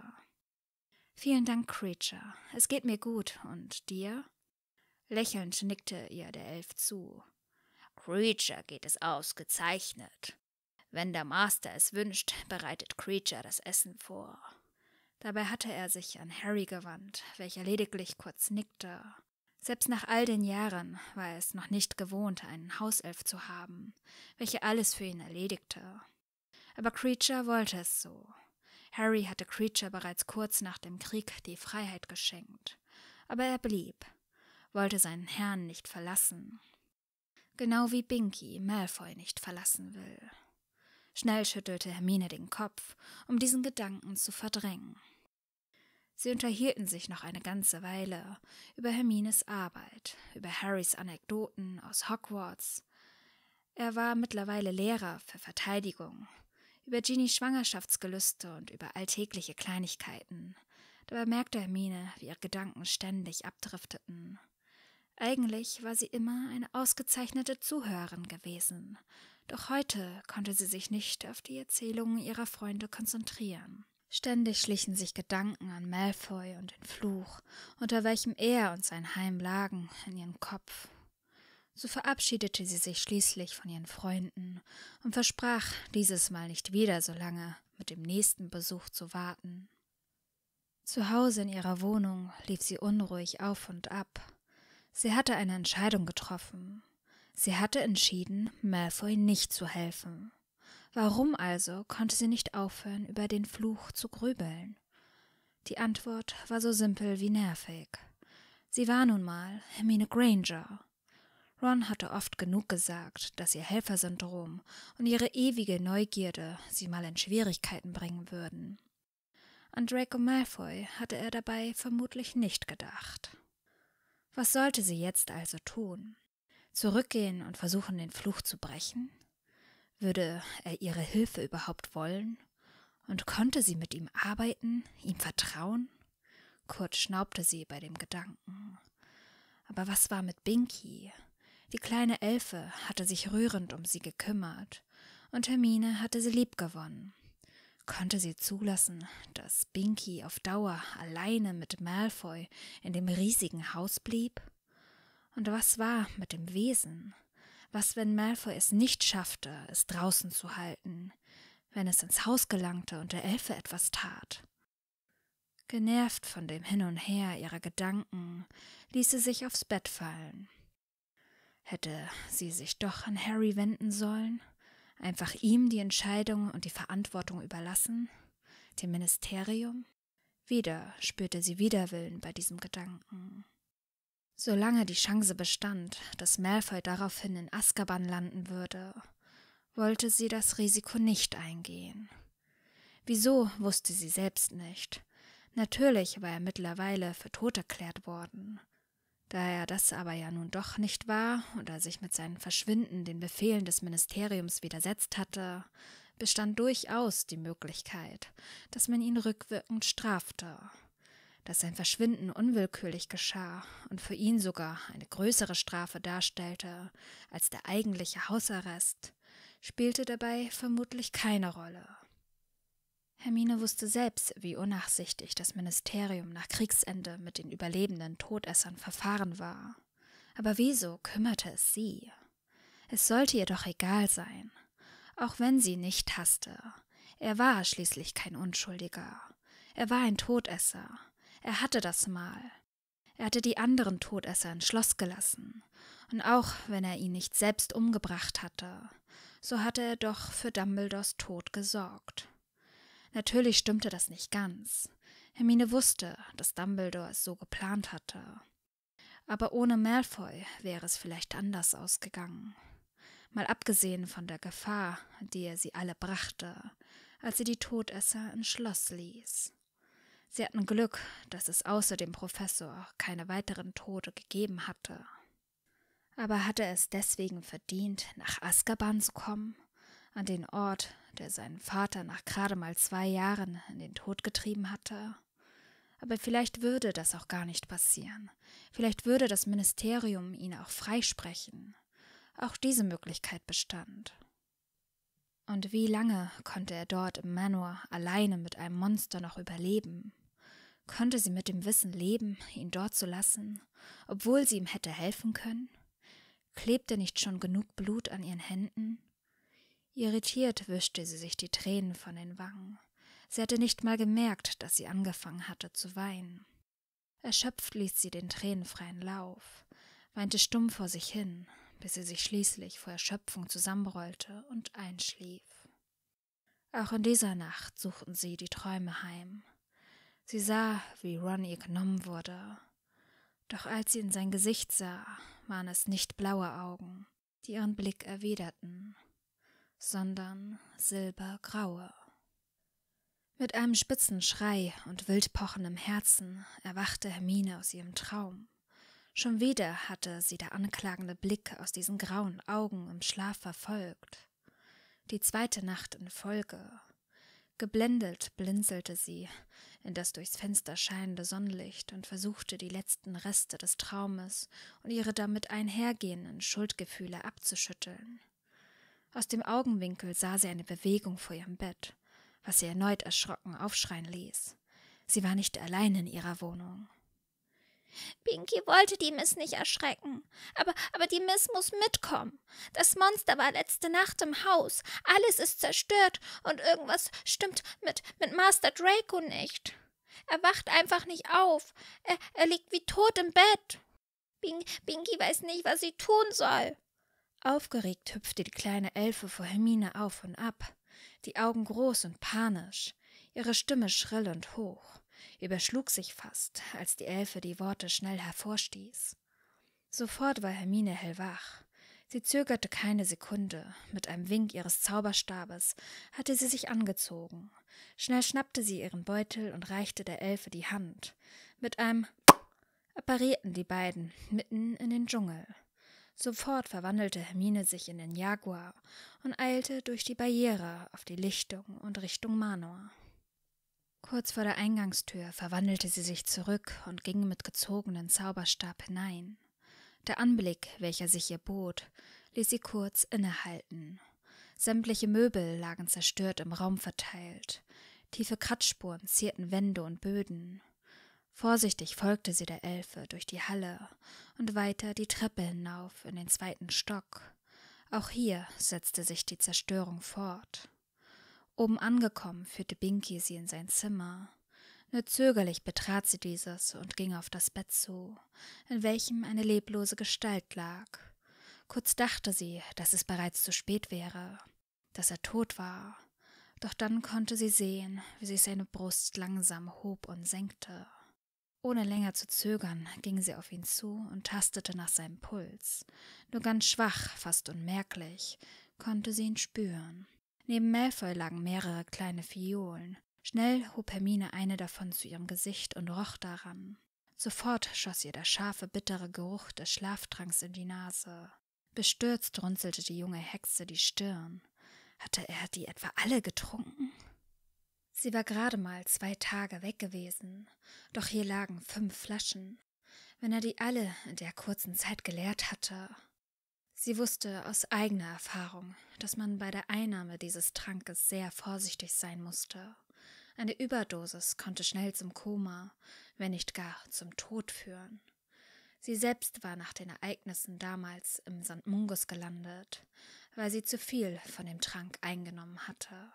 Vielen Dank, Creature. Es geht mir gut. Und dir? Lächelnd nickte ihr der Elf zu. Creature geht es ausgezeichnet. Wenn der Master es wünscht, bereitet Creature das Essen vor. Dabei hatte er sich an Harry gewandt, welcher lediglich kurz nickte. Selbst nach all den Jahren war er es noch nicht gewohnt, einen Hauself zu haben, welcher alles für ihn erledigte. Aber Creature wollte es so. Harry hatte Creature bereits kurz nach dem Krieg die Freiheit geschenkt, aber er blieb, wollte seinen Herrn nicht verlassen. Genau wie Binky Malfoy nicht verlassen will. Schnell schüttelte Hermine den Kopf, um diesen Gedanken zu verdrängen. Sie unterhielten sich noch eine ganze Weile über Hermines Arbeit, über Harrys Anekdoten aus Hogwarts. Er war mittlerweile Lehrer für Verteidigung, über Genies Schwangerschaftsgelüste und über alltägliche Kleinigkeiten. Dabei merkte Hermine, wie ihre Gedanken ständig abdrifteten. Eigentlich war sie immer eine ausgezeichnete Zuhörerin gewesen, doch heute konnte sie sich nicht auf die Erzählungen ihrer Freunde konzentrieren. Ständig schlichen sich Gedanken an Malfoy und den Fluch, unter welchem er und sein Heim lagen, in ihren Kopf. So verabschiedete sie sich schließlich von ihren Freunden und versprach, dieses Mal nicht wieder so lange mit dem nächsten Besuch zu warten. Zu Hause in ihrer Wohnung lief sie unruhig auf und ab. Sie hatte eine Entscheidung getroffen, Sie hatte entschieden, Malfoy nicht zu helfen. Warum also konnte sie nicht aufhören, über den Fluch zu grübeln? Die Antwort war so simpel wie nervig. Sie war nun mal Hermine Granger. Ron hatte oft genug gesagt, dass ihr Helfersyndrom und ihre ewige Neugierde sie mal in Schwierigkeiten bringen würden. An Draco Malfoy hatte er dabei vermutlich nicht gedacht. Was sollte sie jetzt also tun? zurückgehen und versuchen, den Fluch zu brechen? Würde er ihre Hilfe überhaupt wollen? Und konnte sie mit ihm arbeiten, ihm vertrauen? Kurt schnaubte sie bei dem Gedanken. Aber was war mit Binky? Die kleine Elfe hatte sich rührend um sie gekümmert, und Hermine hatte sie liebgewonnen. Konnte sie zulassen, dass Binky auf Dauer alleine mit Malfoy in dem riesigen Haus blieb? Und was war mit dem Wesen? Was, wenn Malfoy es nicht schaffte, es draußen zu halten? Wenn es ins Haus gelangte und der Elfe etwas tat? Genervt von dem Hin und Her ihrer Gedanken, ließ sie sich aufs Bett fallen. Hätte sie sich doch an Harry wenden sollen? Einfach ihm die Entscheidung und die Verantwortung überlassen? Dem Ministerium? Wieder spürte sie Widerwillen bei diesem Gedanken. Solange die Chance bestand, dass Malfoy daraufhin in Azkaban landen würde, wollte sie das Risiko nicht eingehen. Wieso, wusste sie selbst nicht. Natürlich war er mittlerweile für tot erklärt worden. Da er das aber ja nun doch nicht war und er sich mit seinem Verschwinden den Befehlen des Ministeriums widersetzt hatte, bestand durchaus die Möglichkeit, dass man ihn rückwirkend strafte dass sein Verschwinden unwillkürlich geschah und für ihn sogar eine größere Strafe darstellte als der eigentliche Hausarrest, spielte dabei vermutlich keine Rolle. Hermine wusste selbst, wie unnachsichtig das Ministerium nach Kriegsende mit den überlebenden Todessern verfahren war. Aber wieso kümmerte es sie? Es sollte ihr doch egal sein, auch wenn sie nicht hasste. Er war schließlich kein Unschuldiger. Er war ein Todesser. Er hatte das mal. Er hatte die anderen Todesser ins Schloss gelassen. Und auch wenn er ihn nicht selbst umgebracht hatte, so hatte er doch für Dumbledores Tod gesorgt. Natürlich stimmte das nicht ganz. Hermine wusste, dass Dumbledore es so geplant hatte. Aber ohne Malfoy wäre es vielleicht anders ausgegangen. Mal abgesehen von der Gefahr, die er sie alle brachte, als sie die Todesser ins Schloss ließ. Sie hatten Glück, dass es außer dem Professor keine weiteren Tode gegeben hatte. Aber hatte er es deswegen verdient, nach Azkaban zu kommen, an den Ort, der seinen Vater nach gerade mal zwei Jahren in den Tod getrieben hatte? Aber vielleicht würde das auch gar nicht passieren. Vielleicht würde das Ministerium ihn auch freisprechen. Auch diese Möglichkeit bestand. Und wie lange konnte er dort im Manor alleine mit einem Monster noch überleben? Konnte sie mit dem Wissen leben, ihn dort zu lassen, obwohl sie ihm hätte helfen können? Klebte nicht schon genug Blut an ihren Händen? Irritiert wischte sie sich die Tränen von den Wangen. Sie hatte nicht mal gemerkt, dass sie angefangen hatte zu weinen. Erschöpft ließ sie den tränenfreien Lauf, weinte stumm vor sich hin, bis sie sich schließlich vor Erschöpfung zusammenrollte und einschlief. Auch in dieser Nacht suchten sie die Träume heim, Sie sah, wie Ron ihr genommen wurde. Doch als sie in sein Gesicht sah, waren es nicht blaue Augen, die ihren Blick erwiderten, sondern silbergraue. Mit einem spitzen Schrei und wild pochendem Herzen erwachte Hermine aus ihrem Traum. Schon wieder hatte sie der anklagende Blick aus diesen grauen Augen im Schlaf verfolgt. Die zweite Nacht in Folge Geblendet blinzelte sie in das durchs Fenster scheinende Sonnenlicht und versuchte die letzten Reste des Traumes und ihre damit einhergehenden Schuldgefühle abzuschütteln. Aus dem Augenwinkel sah sie eine Bewegung vor ihrem Bett, was sie erneut erschrocken aufschreien ließ. Sie war nicht allein in ihrer Wohnung. Binky wollte die Miss nicht erschrecken. Aber, aber die Miss muss mitkommen. Das Monster war letzte Nacht im Haus. Alles ist zerstört und irgendwas stimmt mit, mit Master Draco nicht. Er wacht einfach nicht auf. Er, er liegt wie tot im Bett. Bing, Binky weiß nicht, was sie tun soll. Aufgeregt hüpfte die kleine Elfe vor Hermine auf und ab, die Augen groß und panisch, ihre Stimme schrill und hoch überschlug sich fast, als die Elfe die Worte schnell hervorstieß. Sofort war Hermine hellwach. Sie zögerte keine Sekunde. Mit einem Wink ihres Zauberstabes hatte sie sich angezogen. Schnell schnappte sie ihren Beutel und reichte der Elfe die Hand. Mit einem apparierten die beiden mitten in den Dschungel. Sofort verwandelte Hermine sich in den Jaguar und eilte durch die Barriere auf die Lichtung und Richtung Manor. Kurz vor der Eingangstür verwandelte sie sich zurück und ging mit gezogenem Zauberstab hinein. Der Anblick, welcher sich ihr bot, ließ sie kurz innehalten. Sämtliche Möbel lagen zerstört im Raum verteilt. Tiefe Kratzspuren zierten Wände und Böden. Vorsichtig folgte sie der Elfe durch die Halle und weiter die Treppe hinauf in den zweiten Stock. Auch hier setzte sich die Zerstörung fort. Oben angekommen führte Binky sie in sein Zimmer. Nur zögerlich betrat sie dieses und ging auf das Bett zu, in welchem eine leblose Gestalt lag. Kurz dachte sie, dass es bereits zu spät wäre, dass er tot war. Doch dann konnte sie sehen, wie sich seine Brust langsam hob und senkte. Ohne länger zu zögern, ging sie auf ihn zu und tastete nach seinem Puls. Nur ganz schwach, fast unmerklich, konnte sie ihn spüren. Neben Malfoy lagen mehrere kleine Fiolen. Schnell hob Hermine eine davon zu ihrem Gesicht und roch daran. Sofort schoss ihr der scharfe, bittere Geruch des Schlaftranks in die Nase. Bestürzt runzelte die junge Hexe die Stirn. Hatte er die etwa alle getrunken? Sie war gerade mal zwei Tage weg gewesen, doch hier lagen fünf Flaschen. Wenn er die alle in der kurzen Zeit geleert hatte, Sie wusste aus eigener Erfahrung, dass man bei der Einnahme dieses Trankes sehr vorsichtig sein musste. Eine Überdosis konnte schnell zum Koma, wenn nicht gar zum Tod führen. Sie selbst war nach den Ereignissen damals im St. Mungus gelandet, weil sie zu viel von dem Trank eingenommen hatte.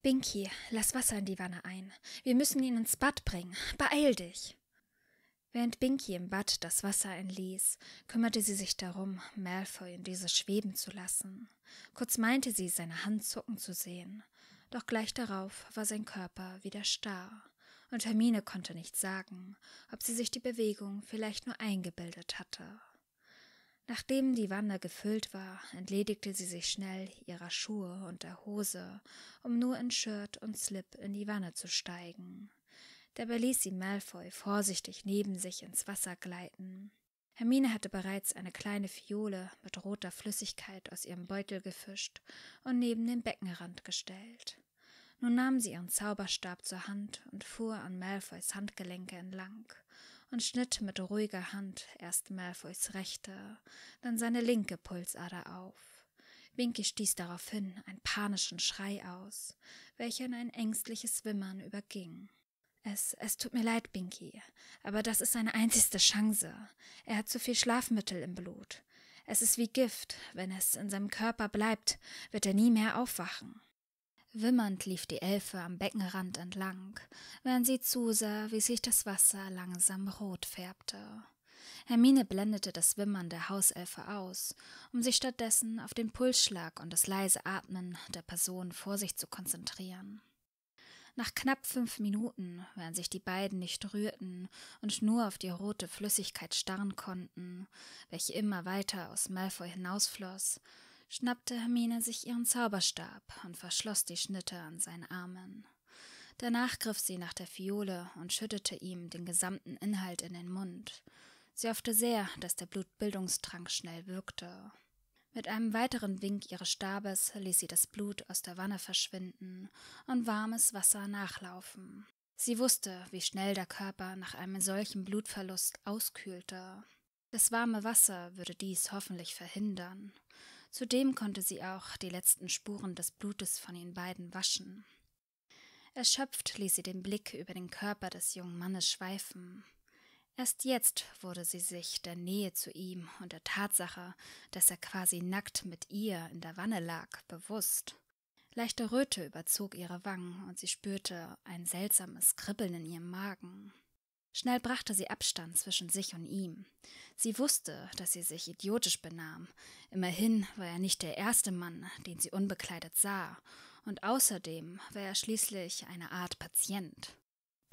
Binky, lass Wasser in die Wanne ein. Wir müssen ihn ins Bad bringen. Beeil dich. Während Binky im Bad das Wasser einließ, kümmerte sie sich darum, Malfoy in dieses schweben zu lassen. Kurz meinte sie, seine Hand zucken zu sehen, doch gleich darauf war sein Körper wieder starr, und Hermine konnte nicht sagen, ob sie sich die Bewegung vielleicht nur eingebildet hatte. Nachdem die Wanne gefüllt war, entledigte sie sich schnell ihrer Schuhe und der Hose, um nur in Shirt und Slip in die Wanne zu steigen. Dabei ließ sie Malfoy vorsichtig neben sich ins Wasser gleiten. Hermine hatte bereits eine kleine Fiole mit roter Flüssigkeit aus ihrem Beutel gefischt und neben den Beckenrand gestellt. Nun nahm sie ihren Zauberstab zur Hand und fuhr an Malfoys Handgelenke entlang und schnitt mit ruhiger Hand erst Malfoys rechte, dann seine linke Pulsader auf. Winky stieß daraufhin einen panischen Schrei aus, welcher in ein ängstliches Wimmern überging. Es, es tut mir leid, Binky, aber das ist seine einzigste Chance. Er hat zu viel Schlafmittel im Blut. Es ist wie Gift. Wenn es in seinem Körper bleibt, wird er nie mehr aufwachen. Wimmernd lief die Elfe am Beckenrand entlang, während sie zusah, wie sich das Wasser langsam rot färbte. Hermine blendete das Wimmern der Hauselfe aus, um sich stattdessen auf den Pulsschlag und das leise Atmen der Person vor sich zu konzentrieren. Nach knapp fünf Minuten, während sich die beiden nicht rührten und nur auf die rote Flüssigkeit starren konnten, welche immer weiter aus Malfoy hinausfloss, schnappte Hermine sich ihren Zauberstab und verschloss die Schnitte an seinen Armen. Danach griff sie nach der Fiole und schüttete ihm den gesamten Inhalt in den Mund. Sie hoffte sehr, dass der Blutbildungstrank schnell wirkte. Mit einem weiteren Wink ihres Stabes ließ sie das Blut aus der Wanne verschwinden und warmes Wasser nachlaufen. Sie wusste, wie schnell der Körper nach einem solchen Blutverlust auskühlte. Das warme Wasser würde dies hoffentlich verhindern. Zudem konnte sie auch die letzten Spuren des Blutes von den beiden waschen. Erschöpft ließ sie den Blick über den Körper des jungen Mannes schweifen. Erst jetzt wurde sie sich der Nähe zu ihm und der Tatsache, dass er quasi nackt mit ihr in der Wanne lag, bewusst. Leichte Röte überzog ihre Wangen und sie spürte ein seltsames Kribbeln in ihrem Magen. Schnell brachte sie Abstand zwischen sich und ihm. Sie wusste, dass sie sich idiotisch benahm. Immerhin war er nicht der erste Mann, den sie unbekleidet sah, und außerdem war er schließlich eine Art Patient.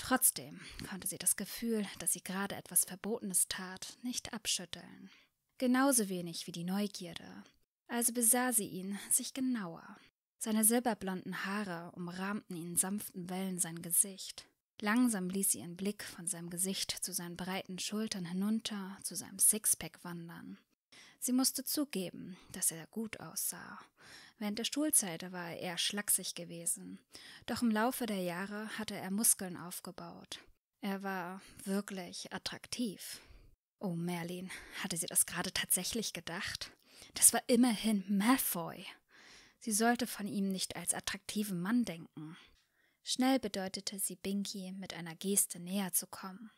Trotzdem konnte sie das Gefühl, dass sie gerade etwas Verbotenes tat, nicht abschütteln. Genauso wenig wie die Neugierde. Also besah sie ihn sich genauer. Seine silberblonden Haare umrahmten in sanften Wellen sein Gesicht. Langsam ließ sie ihren Blick von seinem Gesicht zu seinen breiten Schultern hinunter zu seinem Sixpack wandern. Sie musste zugeben, dass er gut aussah, Während der Schulzeit war er eher schlaksig gewesen, doch im Laufe der Jahre hatte er Muskeln aufgebaut. Er war wirklich attraktiv. Oh, Merlin, hatte sie das gerade tatsächlich gedacht? Das war immerhin Malfoy. Sie sollte von ihm nicht als attraktiven Mann denken. Schnell bedeutete sie Binky, mit einer Geste näher zu kommen.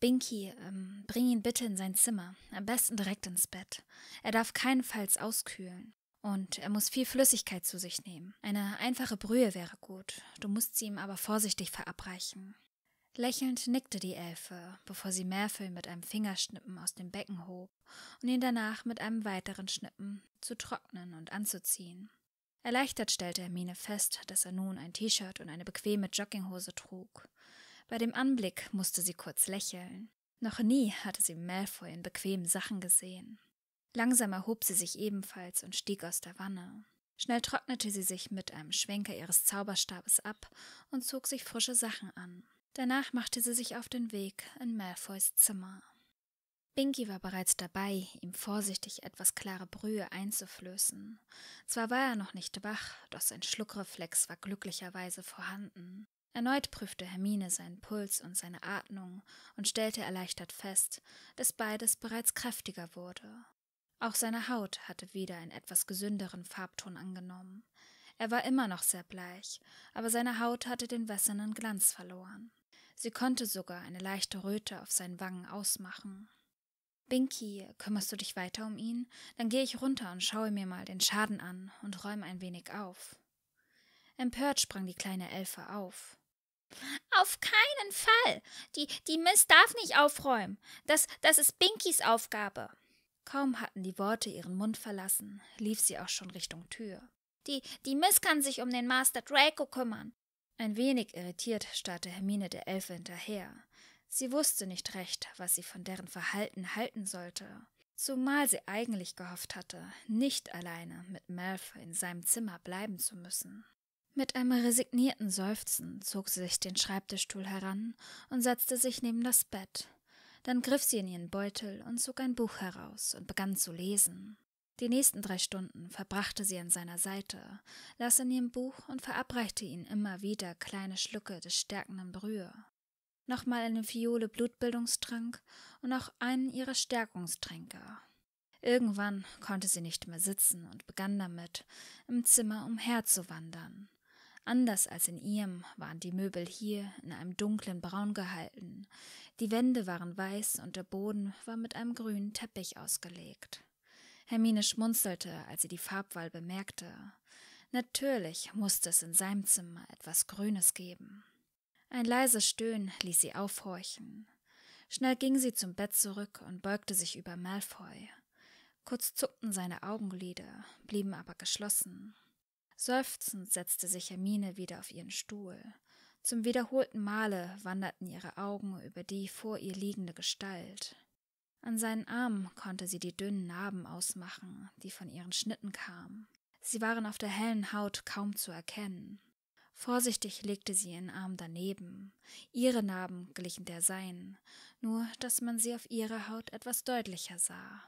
Binky, ähm, bring ihn bitte in sein Zimmer, am besten direkt ins Bett. Er darf keinenfalls auskühlen. Und er muss viel Flüssigkeit zu sich nehmen. Eine einfache Brühe wäre gut, du musst sie ihm aber vorsichtig verabreichen. Lächelnd nickte die Elfe, bevor sie Merfel mit einem Fingerschnippen aus dem Becken hob und ihn danach mit einem weiteren Schnippen zu trocknen und anzuziehen. Erleichtert stellte Hermine fest, dass er nun ein T-Shirt und eine bequeme Jogginghose trug. Bei dem Anblick musste sie kurz lächeln. Noch nie hatte sie Malfoy in bequemen Sachen gesehen. Langsam erhob sie sich ebenfalls und stieg aus der Wanne. Schnell trocknete sie sich mit einem Schwenker ihres Zauberstabes ab und zog sich frische Sachen an. Danach machte sie sich auf den Weg in Malfoys Zimmer. Binky war bereits dabei, ihm vorsichtig etwas klare Brühe einzuflößen. Zwar war er noch nicht wach, doch sein Schluckreflex war glücklicherweise vorhanden. Erneut prüfte Hermine seinen Puls und seine Atmung und stellte erleichtert fest, dass beides bereits kräftiger wurde. Auch seine Haut hatte wieder einen etwas gesünderen Farbton angenommen. Er war immer noch sehr bleich, aber seine Haut hatte den wässernen Glanz verloren. Sie konnte sogar eine leichte Röte auf seinen Wangen ausmachen. Binky, kümmerst du dich weiter um ihn? Dann gehe ich runter und schaue mir mal den Schaden an und räume ein wenig auf. Empört sprang die kleine Elfe auf. Auf keinen Fall! Die, die Miss darf nicht aufräumen! Das, das ist Binkys Aufgabe! Kaum hatten die Worte ihren Mund verlassen, lief sie auch schon Richtung Tür. Die, die Miss kann sich um den Master Draco kümmern. Ein wenig irritiert starrte Hermine der Elfe hinterher. Sie wusste nicht recht, was sie von deren Verhalten halten sollte, zumal sie eigentlich gehofft hatte, nicht alleine mit Malfoy in seinem Zimmer bleiben zu müssen. Mit einem resignierten Seufzen zog sie sich den Schreibtischstuhl heran und setzte sich neben das Bett. Dann griff sie in ihren Beutel und zog ein Buch heraus und begann zu lesen. Die nächsten drei Stunden verbrachte sie an seiner Seite, las in ihrem Buch und verabreichte ihm immer wieder kleine Schlucke des stärkenden Brühe. Nochmal eine Fiole Blutbildungstrank und auch einen ihrer Stärkungstränke. Irgendwann konnte sie nicht mehr sitzen und begann damit, im Zimmer umherzuwandern. Anders als in ihrem waren die Möbel hier in einem dunklen Braun gehalten, die Wände waren weiß und der Boden war mit einem grünen Teppich ausgelegt. Hermine schmunzelte, als sie die Farbwahl bemerkte. Natürlich musste es in seinem Zimmer etwas Grünes geben. Ein leises Stöhnen ließ sie aufhorchen. Schnell ging sie zum Bett zurück und beugte sich über Malfoy. Kurz zuckten seine Augenlider, blieben aber geschlossen. Seufzend setzte sich Hermine wieder auf ihren Stuhl. Zum wiederholten Male wanderten ihre Augen über die vor ihr liegende Gestalt. An seinen Armen konnte sie die dünnen Narben ausmachen, die von ihren Schnitten kamen. Sie waren auf der hellen Haut kaum zu erkennen. Vorsichtig legte sie ihren Arm daneben. Ihre Narben glichen der seinen, nur dass man sie auf ihrer Haut etwas deutlicher sah.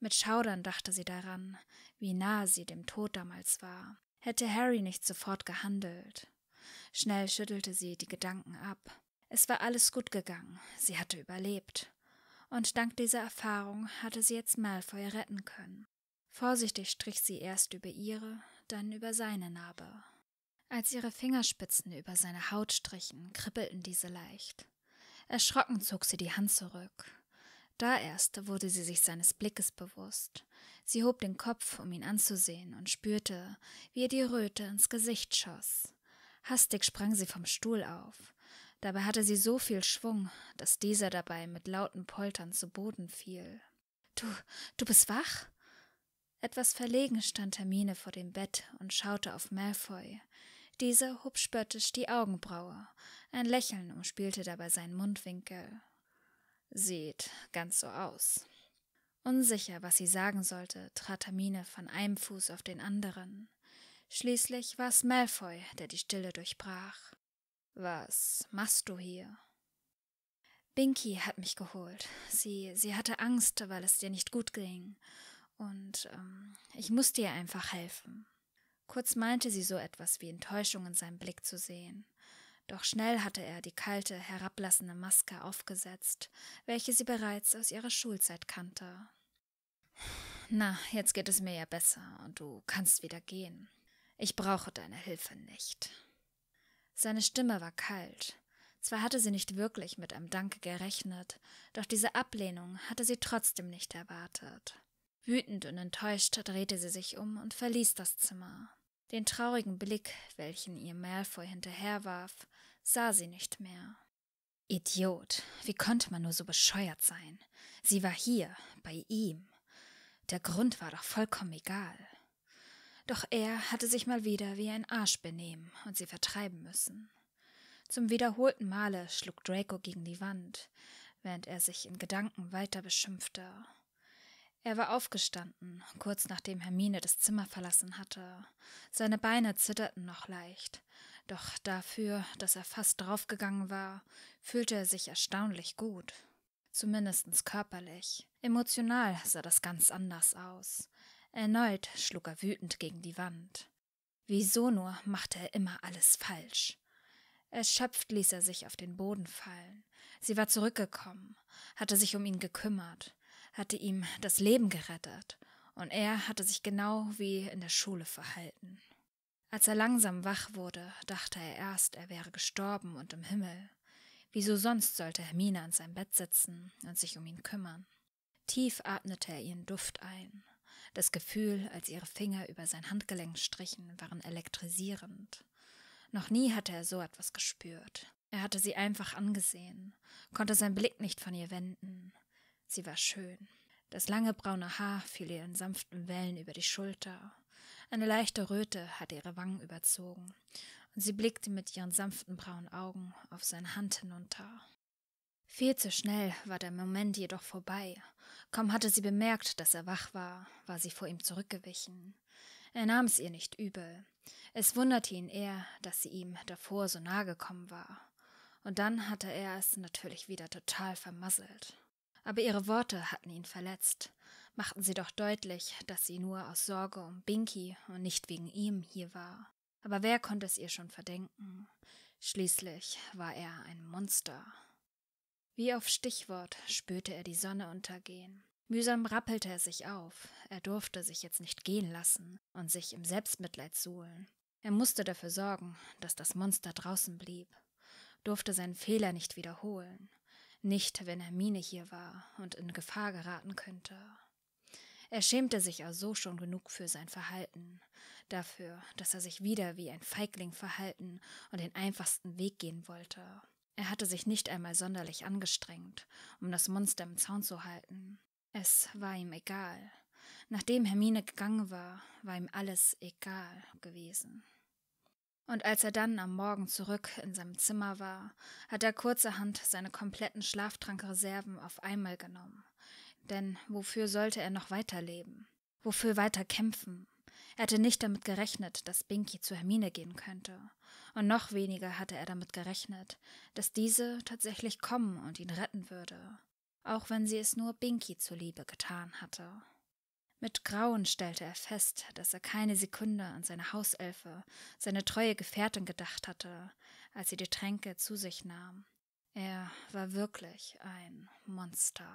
Mit Schaudern dachte sie daran, wie nahe sie dem Tod damals war, Hätte Harry nicht sofort gehandelt. Schnell schüttelte sie die Gedanken ab. Es war alles gut gegangen, sie hatte überlebt. Und dank dieser Erfahrung hatte sie jetzt Malfoy retten können. Vorsichtig strich sie erst über ihre, dann über seine Narbe. Als ihre Fingerspitzen über seine Haut strichen, kribbelten diese leicht. Erschrocken zog sie die Hand zurück. Da erst wurde sie sich seines Blickes bewusst. Sie hob den Kopf, um ihn anzusehen, und spürte, wie ihr die Röte ins Gesicht schoss. Hastig sprang sie vom Stuhl auf. Dabei hatte sie so viel Schwung, dass dieser dabei mit lauten Poltern zu Boden fiel. Du, du bist wach? Etwas verlegen stand Hermine vor dem Bett und schaute auf Malfoy. Dieser hob spöttisch die Augenbraue. Ein Lächeln umspielte dabei seinen Mundwinkel. Sieht ganz so aus. Unsicher, was sie sagen sollte, trat Hermine von einem Fuß auf den anderen. Schließlich war es Malfoy, der die Stille durchbrach. Was machst du hier? Binky hat mich geholt. Sie, sie hatte Angst, weil es dir nicht gut ging. Und ähm, ich musste ihr einfach helfen. Kurz meinte sie so etwas wie Enttäuschung in seinem Blick zu sehen. Doch schnell hatte er die kalte, herablassende Maske aufgesetzt, welche sie bereits aus ihrer Schulzeit kannte. Na, jetzt geht es mir ja besser und du kannst wieder gehen. Ich brauche deine Hilfe nicht. Seine Stimme war kalt. Zwar hatte sie nicht wirklich mit einem Danke gerechnet, doch diese Ablehnung hatte sie trotzdem nicht erwartet. Wütend und enttäuscht drehte sie sich um und verließ das Zimmer. Den traurigen Blick, welchen ihr Malfoy hinterherwarf, sah sie nicht mehr. Idiot, wie konnte man nur so bescheuert sein? Sie war hier, bei ihm. Der Grund war doch vollkommen egal. Doch er hatte sich mal wieder wie ein Arsch benehmen und sie vertreiben müssen. Zum wiederholten Male schlug Draco gegen die Wand, während er sich in Gedanken weiter beschimpfte. Er war aufgestanden, kurz nachdem Hermine das Zimmer verlassen hatte. Seine Beine zitterten noch leicht, doch dafür, dass er fast draufgegangen war, fühlte er sich erstaunlich gut. Zumindest körperlich. Emotional sah das ganz anders aus. Erneut schlug er wütend gegen die Wand. Wieso nur machte er immer alles falsch? Erschöpft ließ er sich auf den Boden fallen. Sie war zurückgekommen, hatte sich um ihn gekümmert, hatte ihm das Leben gerettet, und er hatte sich genau wie in der Schule verhalten. Als er langsam wach wurde, dachte er erst, er wäre gestorben und im Himmel. Wieso sonst sollte Hermine an seinem Bett sitzen und sich um ihn kümmern? Tief atmete er ihren Duft ein. Das Gefühl, als ihre Finger über sein Handgelenk strichen, waren elektrisierend. Noch nie hatte er so etwas gespürt. Er hatte sie einfach angesehen, konnte seinen Blick nicht von ihr wenden. Sie war schön. Das lange braune Haar fiel ihr in sanften Wellen über die Schulter. Eine leichte Röte hatte ihre Wangen überzogen, und sie blickte mit ihren sanften braunen Augen auf seine Hand hinunter. Viel zu schnell war der Moment jedoch vorbei. Kaum hatte sie bemerkt, dass er wach war, war sie vor ihm zurückgewichen. Er nahm es ihr nicht übel. Es wunderte ihn eher, dass sie ihm davor so nahe gekommen war. Und dann hatte er es natürlich wieder total vermasselt. Aber ihre Worte hatten ihn verletzt machten sie doch deutlich, dass sie nur aus Sorge um Binky und nicht wegen ihm hier war. Aber wer konnte es ihr schon verdenken? Schließlich war er ein Monster. Wie auf Stichwort spürte er die Sonne untergehen. Mühsam rappelte er sich auf. Er durfte sich jetzt nicht gehen lassen und sich im Selbstmitleid suhlen. Er musste dafür sorgen, dass das Monster draußen blieb, durfte seinen Fehler nicht wiederholen, nicht wenn Hermine hier war und in Gefahr geraten könnte. Er schämte sich auch so schon genug für sein Verhalten, dafür, dass er sich wieder wie ein Feigling verhalten und den einfachsten Weg gehen wollte. Er hatte sich nicht einmal sonderlich angestrengt, um das Monster im Zaun zu halten. Es war ihm egal. Nachdem Hermine gegangen war, war ihm alles egal gewesen. Und als er dann am Morgen zurück in seinem Zimmer war, hat er kurzerhand seine kompletten Schlaftrankreserven auf einmal genommen. Denn wofür sollte er noch weiterleben? Wofür weiter kämpfen? Er hatte nicht damit gerechnet, dass Binky zu Hermine gehen könnte. Und noch weniger hatte er damit gerechnet, dass diese tatsächlich kommen und ihn retten würde. Auch wenn sie es nur Binky zuliebe getan hatte. Mit Grauen stellte er fest, dass er keine Sekunde an seine Hauselfe, seine treue Gefährtin gedacht hatte, als sie die Tränke zu sich nahm. Er war wirklich ein Monster.